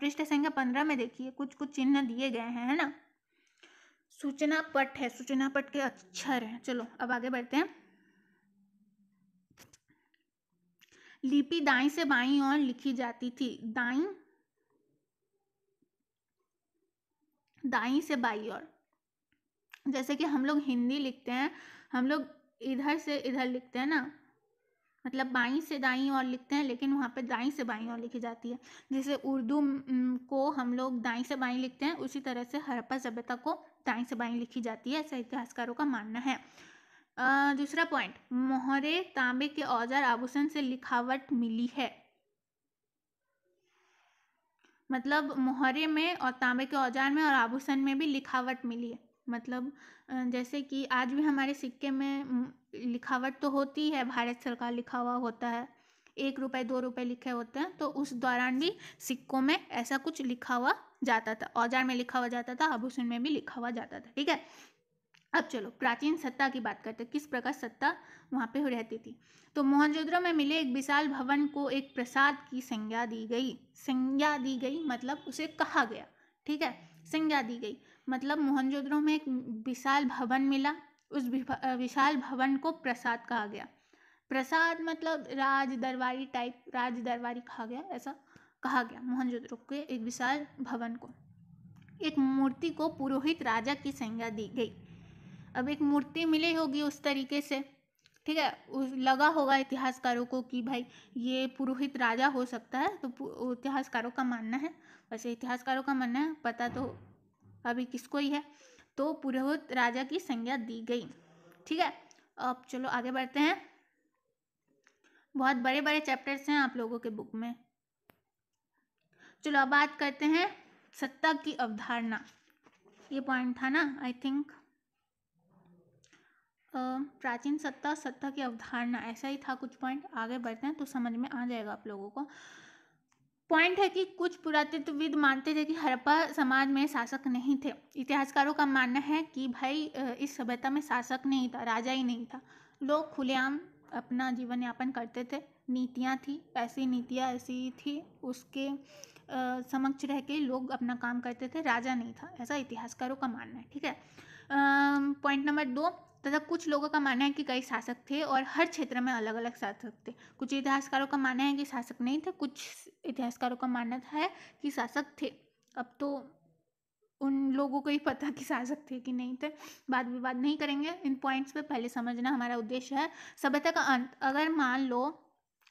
पृष्ठ संख्या पंद्रह में देखिए कुछ कुछ चिन्ह दिए गए हैं है ना सूचना पट है सूचना पट के अक्षर हैं चलो अब आगे बढ़ते हैं लिपि दाई से बाई और लिखी जाती थी दाई दाई से बाई और जैसे कि हम लोग हिंदी लिखते हैं हम लोग इधर से इधर लिखते हैं ना मतलब बाई से दाई और लिखते हैं लेकिन वहाँ पे दाई से बाई और लिखी जाती है जैसे उर्दू को हम लोग दाई से बाई लिखते हैं उसी तरह से हरपा सभ्यता को दाई से बाई लिखी जाती है ऐसा इतिहासकारों का मानना है दूसरा पॉइंट मोहरे तांबे के औजार आभूषण से लिखावट मिली है मतलब मोहरे में और तांबे के औजार में और आभूषण में भी लिखावट मिली है मतलब जैसे कि आज भी हमारे सिक्के में लिखावट तो होती है भारत सरकार लिखा हुआ होता है एक रुपये दो रुपये लिखे होते हैं तो उस दौरान भी सिक्कों में ऐसा कुछ लिखा हुआ जाता था औजार में लिखा हुआ जाता था आभूषण में भी लिखा हुआ जाता था ठीक है अब चलो प्राचीन सत्ता की बात करते किस प्रकार सत्ता वहाँ पे रहती थी तो मोहनजोद्रो में मिले एक विशाल भवन को एक प्रसाद की संज्ञा दी गई संज्ञा दी गई मतलब उसे कहा गया ठीक है संज्ञा दी गई मतलब मोहनजोद्रो में एक विशाल भवन मिला उस विशाल भवन को प्रसाद कहा गया प्रसाद मतलब राज दरबारी टाइप राज दरबारी कहा गया ऐसा कहा गया मोहनजोद्रो के एक विशाल भवन को एक मूर्ति को पुरोहित राजा की संज्ञा दी गई अब एक मूर्ति मिली होगी उस तरीके से ठीक है लगा होगा इतिहासकारों को कि भाई ये पुरोहित राजा हो सकता है तो इतिहासकारों का मानना है वैसे इतिहासकारों का मानना है पता तो अभी किसको ही है तो पुरोहित राजा की संज्ञा दी गई ठीक है अब चलो आगे बढ़ते हैं बहुत बड़े बड़े चैप्टर्स हैं आप लोगों के बुक में चलो अब बात करते हैं सत्ता की अवधारणा ये पॉइंट था ना आई थिंक प्राचीन सत्ता सत्ता की अवधारणा ऐसा ही था कुछ पॉइंट आगे बढ़ते हैं तो समझ में आ जाएगा आप लोगों को पॉइंट है कि कुछ पुरातत्वविद मानते थे कि हरप्पा समाज में शासक नहीं थे इतिहासकारों का मानना है कि भाई इस सभ्यता में शासक नहीं था राजा ही नहीं था लोग खुलेआम अपना जीवन यापन करते थे नीतियाँ थी ऐसी नीतियाँ ऐसी थी उसके समक्ष रह के लोग अपना काम करते थे राजा नहीं था ऐसा इतिहासकारों का मानना है ठीक है पॉइंट नंबर दो तथा कुछ लोगों का मानना है कि कई शासक थे और हर क्षेत्र में अलग अलग शासक थे कुछ इतिहासकारों का मानना है कि शासक नहीं थे कुछ इतिहासकारों का मानना है कि शासक थे अब तो उन लोगों को ही पता कि शासक थे कि नहीं थे बाद विवाद नहीं करेंगे इन पॉइंट्स पे पहले समझना हमारा उद्देश्य है सभ्यता का अंत अगर मान लो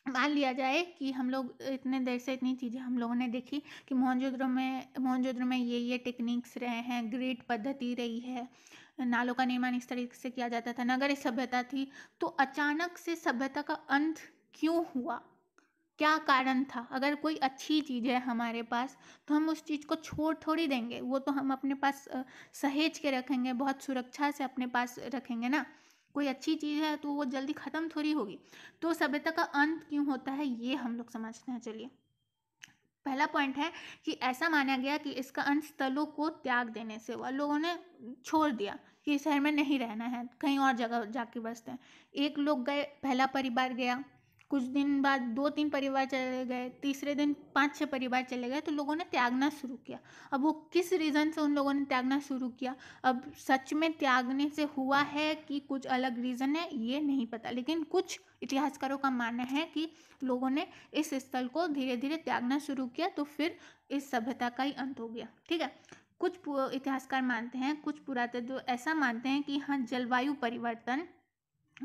मान लिया जाए कि हम लोग इतने देर से इतनी चीज़ें हम लोगों ने देखी कि मोहनजोद्रो में मोहनजोद्रो में ये ये टेक्निक्स रहे हैं ग्रेट पद्धति रही है नालों का निर्माण इस तरीके से किया जाता था नगर सभ्यता थी तो अचानक से सभ्यता का अंत क्यों हुआ क्या कारण था अगर कोई अच्छी चीज़ है हमारे पास तो हम उस चीज़ को छोड़ थोड़ी देंगे वो तो हम अपने पास सहेज के रखेंगे बहुत सुरक्षा से अपने पास रखेंगे ना कोई अच्छी चीज़ है तो वो जल्दी ख़त्म थोड़ी होगी तो सभ्यता का अंत क्यों होता है ये हम लोग समझते हैं चलिए पहला पॉइंट है कि ऐसा माना गया कि इसका अंत स्थलों को त्याग देने से हुआ लोगों ने छोड़ दिया कि शहर में नहीं रहना है कहीं और जगह जाके बसते हैं एक लोग गए पहला परिवार गया कुछ दिन बाद दो तीन परिवार चले गए तीसरे दिन पाँच छः परिवार चले गए तो लोगों ने त्यागना शुरू किया अब वो किस रीज़न से उन लोगों ने त्यागना शुरू किया अब सच में त्यागने से हुआ है कि कुछ अलग रीज़न है ये नहीं पता लेकिन कुछ इतिहासकारों का मानना है कि लोगों ने इस स्थल को धीरे धीरे त्यागना शुरू किया तो फिर इस सभ्यता का ही अंत हो गया ठीक है कुछ इतिहासकार मानते हैं कुछ पुरातत्व ऐसा मानते हैं कि हाँ जलवायु परिवर्तन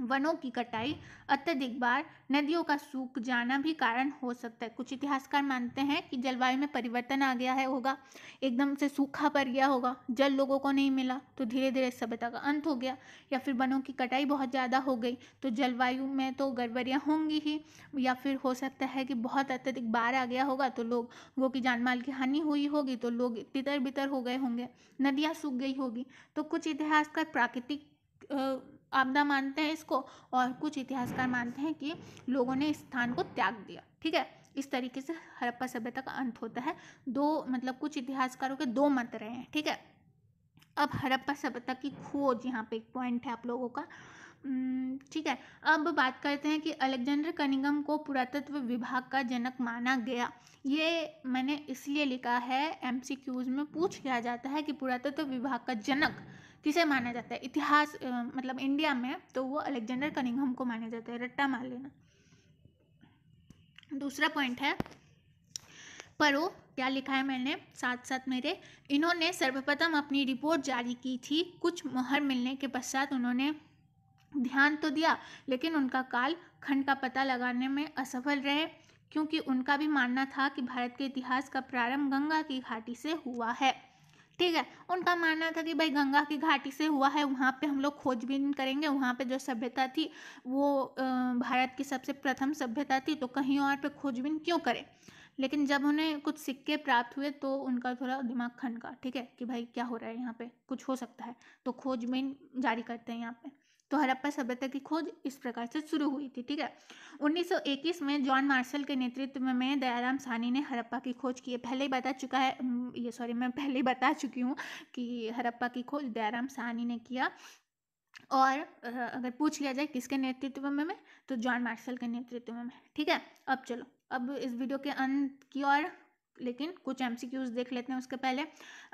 वनों की कटाई अत्यधिक बार नदियों का सूख जाना भी कारण हो सकता है कुछ इतिहासकार मानते हैं कि जलवायु में परिवर्तन आ गया है होगा एकदम से सूखा पड़ गया होगा जल लोगों को नहीं मिला तो धीरे धीरे सभ्यता का अंत हो गया या फिर वनों की कटाई बहुत ज़्यादा हो गई तो जलवायु में तो गड़बड़ियाँ होंगी ही या फिर हो सकता है कि बहुत अत्यधिक बाढ़ आ गया होगा तो लोगों की जानमाल की हानि हुई होगी तो लोग तितर बितर हो गए होंगे नदियाँ सूख गई होगी तो कुछ इतिहासकार प्राकृतिक आपदा मानते हैं इसको और कुछ इतिहासकार मानते हैं कि लोगों ने इस स्थान को त्याग दिया ठीक है इस तरीके से हड़प्पा सभ्यता का अंत होता है दो मतलब कुछ इतिहासकारों के दो मत रहे हैं ठीक है अब हड़प्पा सभ्यता की खोज यहाँ पे एक पॉइंट है आप लोगों का ठीक है अब बात करते हैं कि अलेक्जेंडर कनिगम को पुरातत्व विभाग का जनक माना गया ये मैंने इसलिए लिखा है एमसीक्यूज में पूछ लिया जाता है कि पुरातत्व विभाग का जनक किसे माना जाता है इतिहास मतलब इंडिया में तो वो अलेक्जेंडर हम्म। कनिंगम को माना जाता है रट्टा मार लेना दूसरा पॉइंट है परो क्या लिखा है मैंने साथ साथ मेरे इन्होंने सर्वप्रथम अपनी रिपोर्ट जारी की थी कुछ मोहर मिलने के पश्चात उन्होंने ध्यान तो दिया लेकिन उनका काल खंड का पता लगाने में असफल रहे क्योंकि उनका भी मानना था कि भारत के इतिहास का प्रारंभ गंगा की घाटी से हुआ है ठीक है उनका मानना था कि भाई गंगा की घाटी से हुआ है वहाँ पे हम लोग खोजबीन करेंगे वहाँ पे जो सभ्यता थी वो भारत की सबसे प्रथम सभ्यता थी तो कहीं और पे खोजबीन क्यों करें लेकिन जब उन्हें कुछ सिक्के प्राप्त हुए तो उनका थोड़ा दिमाग खनका ठीक है कि भाई क्या हो रहा है यहाँ पे कुछ हो सकता है तो खोजबीन जारी करते हैं यहाँ पे तो हड़प्पा सभ्यता की खोज इस प्रकार से शुरू हुई थी ठीक है 1921 में जॉन मार्शल के नेतृत्व में, में दयाराम सानी ने हड़प्पा की खोज की है पहले ही बता चुका है ये सॉरी मैं पहले ही बता चुकी हूँ कि हड़प्पा की खोज दयाराम सानी ने किया और अगर पूछ लिया जाए किसके नेतृत्व में में तो जॉन मार्शल के नेतृत्व में ठीक है अब चलो अब इस वीडियो के अंत की ओर लेकिन कुछ एम देख लेते हैं उसके पहले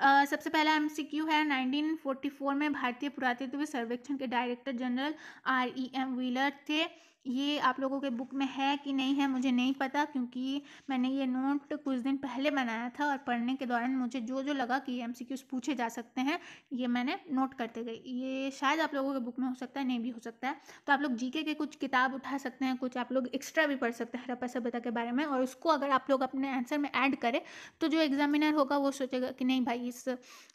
आ, सबसे पहला एम है 1944 में भारतीय पुरातत्व सर्वेक्षण के director general R E M Wheeler थे ये आप लोगों के बुक में है कि नहीं है मुझे नहीं पता क्योंकि मैंने ये नोट कुछ दिन पहले बनाया था और पढ़ने के दौरान मुझे जो जो लगा कि ये एम पूछे जा सकते हैं ये मैंने नोट करते गई ये शायद आप लोगों के बुक में हो सकता है नहीं भी हो सकता है तो आप लोग जीके के कुछ किताब उठा सकते हैं कुछ आप लोग एक्स्ट्रा भी पढ़ सकते हैं हड़प्पा सभ्यता के बारे में और उसको अगर आप लोग अपने आंसर में ऐड करें तो जो एग्जामिनर होगा वो सोचेगा कि नहीं भाई इस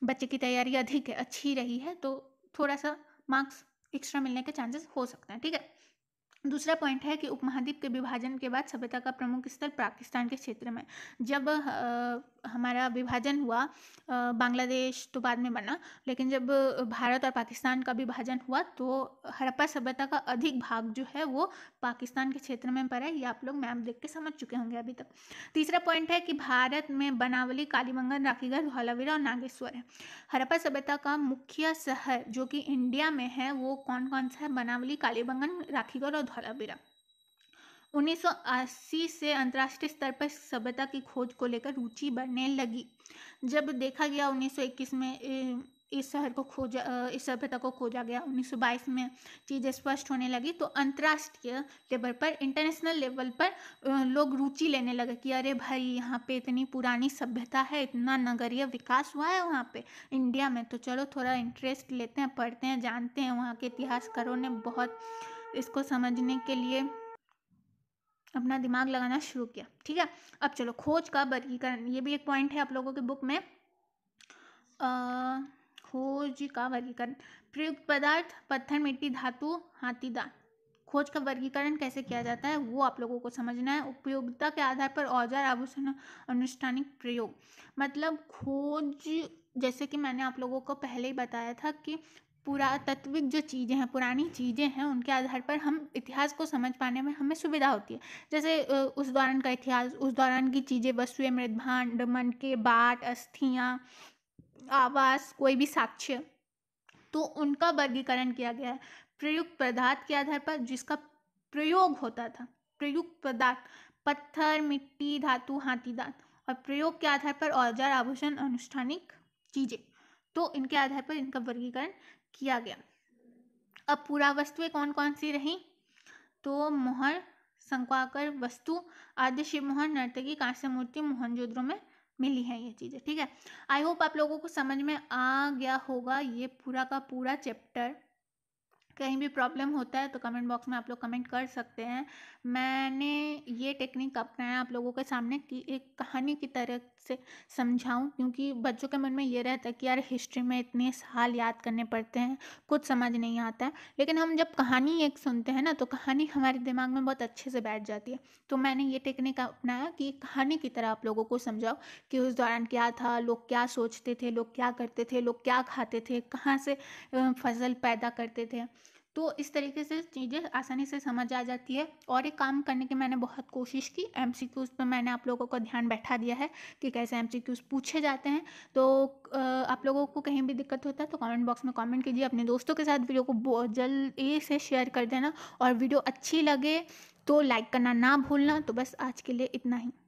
बच्चे की तैयारी अधिक है अच्छी रही है तो थोड़ा सा मार्क्स एक्स्ट्रा मिलने के चांसेस हो सकते हैं ठीक है दूसरा पॉइंट है कि उपमहाद्वीप के विभाजन के बाद सभ्यता का प्रमुख स्तर पाकिस्तान के क्षेत्र में जब हमारा विभाजन हुआ बांग्लादेश तो बाद में बना लेकिन जब भारत और पाकिस्तान का विभाजन हुआ तो हड़प्पा सभ्यता का अधिक भाग जो है वो पाकिस्तान के क्षेत्र में पड़ा है ये आप लोग मैप देख के समझ चुके होंगे अभी तक तीसरा पॉइंट है कि भारत में बनावली कालीबंगन राखीगढ़ धौलावीरा और नागेश्वर है हड़प्पा सभ्यता का मुख्य शहर जो कि इंडिया में है वो कौन कौन सा है बनावली कालीबंगन राखीगढ़ और धौलावीरा 1980 से अंतर्राष्ट्रीय स्तर पर सभ्यता की खोज को लेकर रुचि बढ़ने लगी जब देखा गया 1921 में इस शहर को खोजा इस सभ्यता को खोजा गया 1922 में चीज़ें स्पष्ट होने लगी तो अंतर्राष्ट्रीय लेवल पर इंटरनेशनल लेवल पर लोग रुचि लेने लगे कि अरे भाई यहाँ पे इतनी पुरानी सभ्यता है इतना नगरीय विकास हुआ है वहाँ पे इंडिया में तो चलो थोड़ा इंटरेस्ट लेते हैं पढ़ते हैं जानते हैं वहाँ के इतिहासकारों ने बहुत इसको समझने के लिए अपना दिमाग लगाना शुरू किया ठीक है अब चलो खोज का वर्गीकरण ये भी एक पॉइंट है आप लोगों के बुक में आ, खोज का वर्गीकरण प्रयुक्त पदार्थ पत्थर मिट्टी धातु हाथीदान खोज का वर्गीकरण कैसे किया जाता है वो आप लोगों को समझना है उपयोगिता के आधार पर औजार आभूषण अनुष्ठानिक प्रयोग मतलब खोज जैसे कि मैंने आप लोगों को पहले ही बताया था कि पुरातत्विक जो चीज़ें हैं पुरानी चीज़ें हैं उनके आधार पर हम इतिहास को समझ पाने में हमें सुविधा होती है जैसे उस दौरान का इतिहास उस दौरान की चीज़ें वस्तुएं मृदभांड भांड बाट अस्थियाँ आवास कोई भी साक्ष्य तो उनका वर्गीकरण किया गया है प्रयुक्त पदार्थ के आधार पर जिसका प्रयोग होता था प्रयुक्त पदार्थ पत्थर मिट्टी धातु हाथी दांत और प्रयोग के आधार पर औजार आभूषण अनुष्ठानिक चीज़ें तो इनके आधार पर इनका वर्गीकरण किया गया अब पूरा वस्तुएं कौन कौन सी रहीं तो मोहर संकवाकर वस्तु आदि शिव मोहर नर्तकी कांस्य मूर्ति मोहनजोद्रो में मिली है ये चीज़ें ठीक है आई होप आप लोगों को समझ में आ गया होगा ये पूरा का पूरा चैप्टर कहीं भी प्रॉब्लम होता है तो कमेंट बॉक्स में आप लोग कमेंट कर सकते हैं मैंने ये टेक्निक अपनाया आप लोगों के सामने कि एक कहानी की तरह से समझाऊं क्योंकि बच्चों के मन में ये रहता है कि यार हिस्ट्री में इतने साल याद करने पड़ते हैं कुछ समझ नहीं आता है लेकिन हम जब कहानी एक सुनते हैं ना तो कहानी हमारे दिमाग में बहुत अच्छे से बैठ जाती है तो मैंने ये टेक्निक अपनाया कि कहानी की तरह आप लोगों को समझाओ कि उस दौरान क्या था लोग क्या सोचते थे लोग क्या करते थे लोग क्या खाते थे कहाँ से फसल पैदा करते थे तो इस तरीके से चीज़ें आसानी से समझ आ जाती है और एक काम करने की मैंने बहुत कोशिश की एम सी क्यूज़ पर मैंने आप लोगों का ध्यान बैठा दिया है कि कैसे एम सी क्यूज़ पूछे जाते हैं तो आप लोगों को कहीं भी दिक्कत होता है तो कमेंट बॉक्स में कमेंट कीजिए अपने दोस्तों के साथ वीडियो को जल्दी से शेयर कर देना और वीडियो अच्छी लगे तो लाइक करना ना भूलना तो बस आज के लिए इतना ही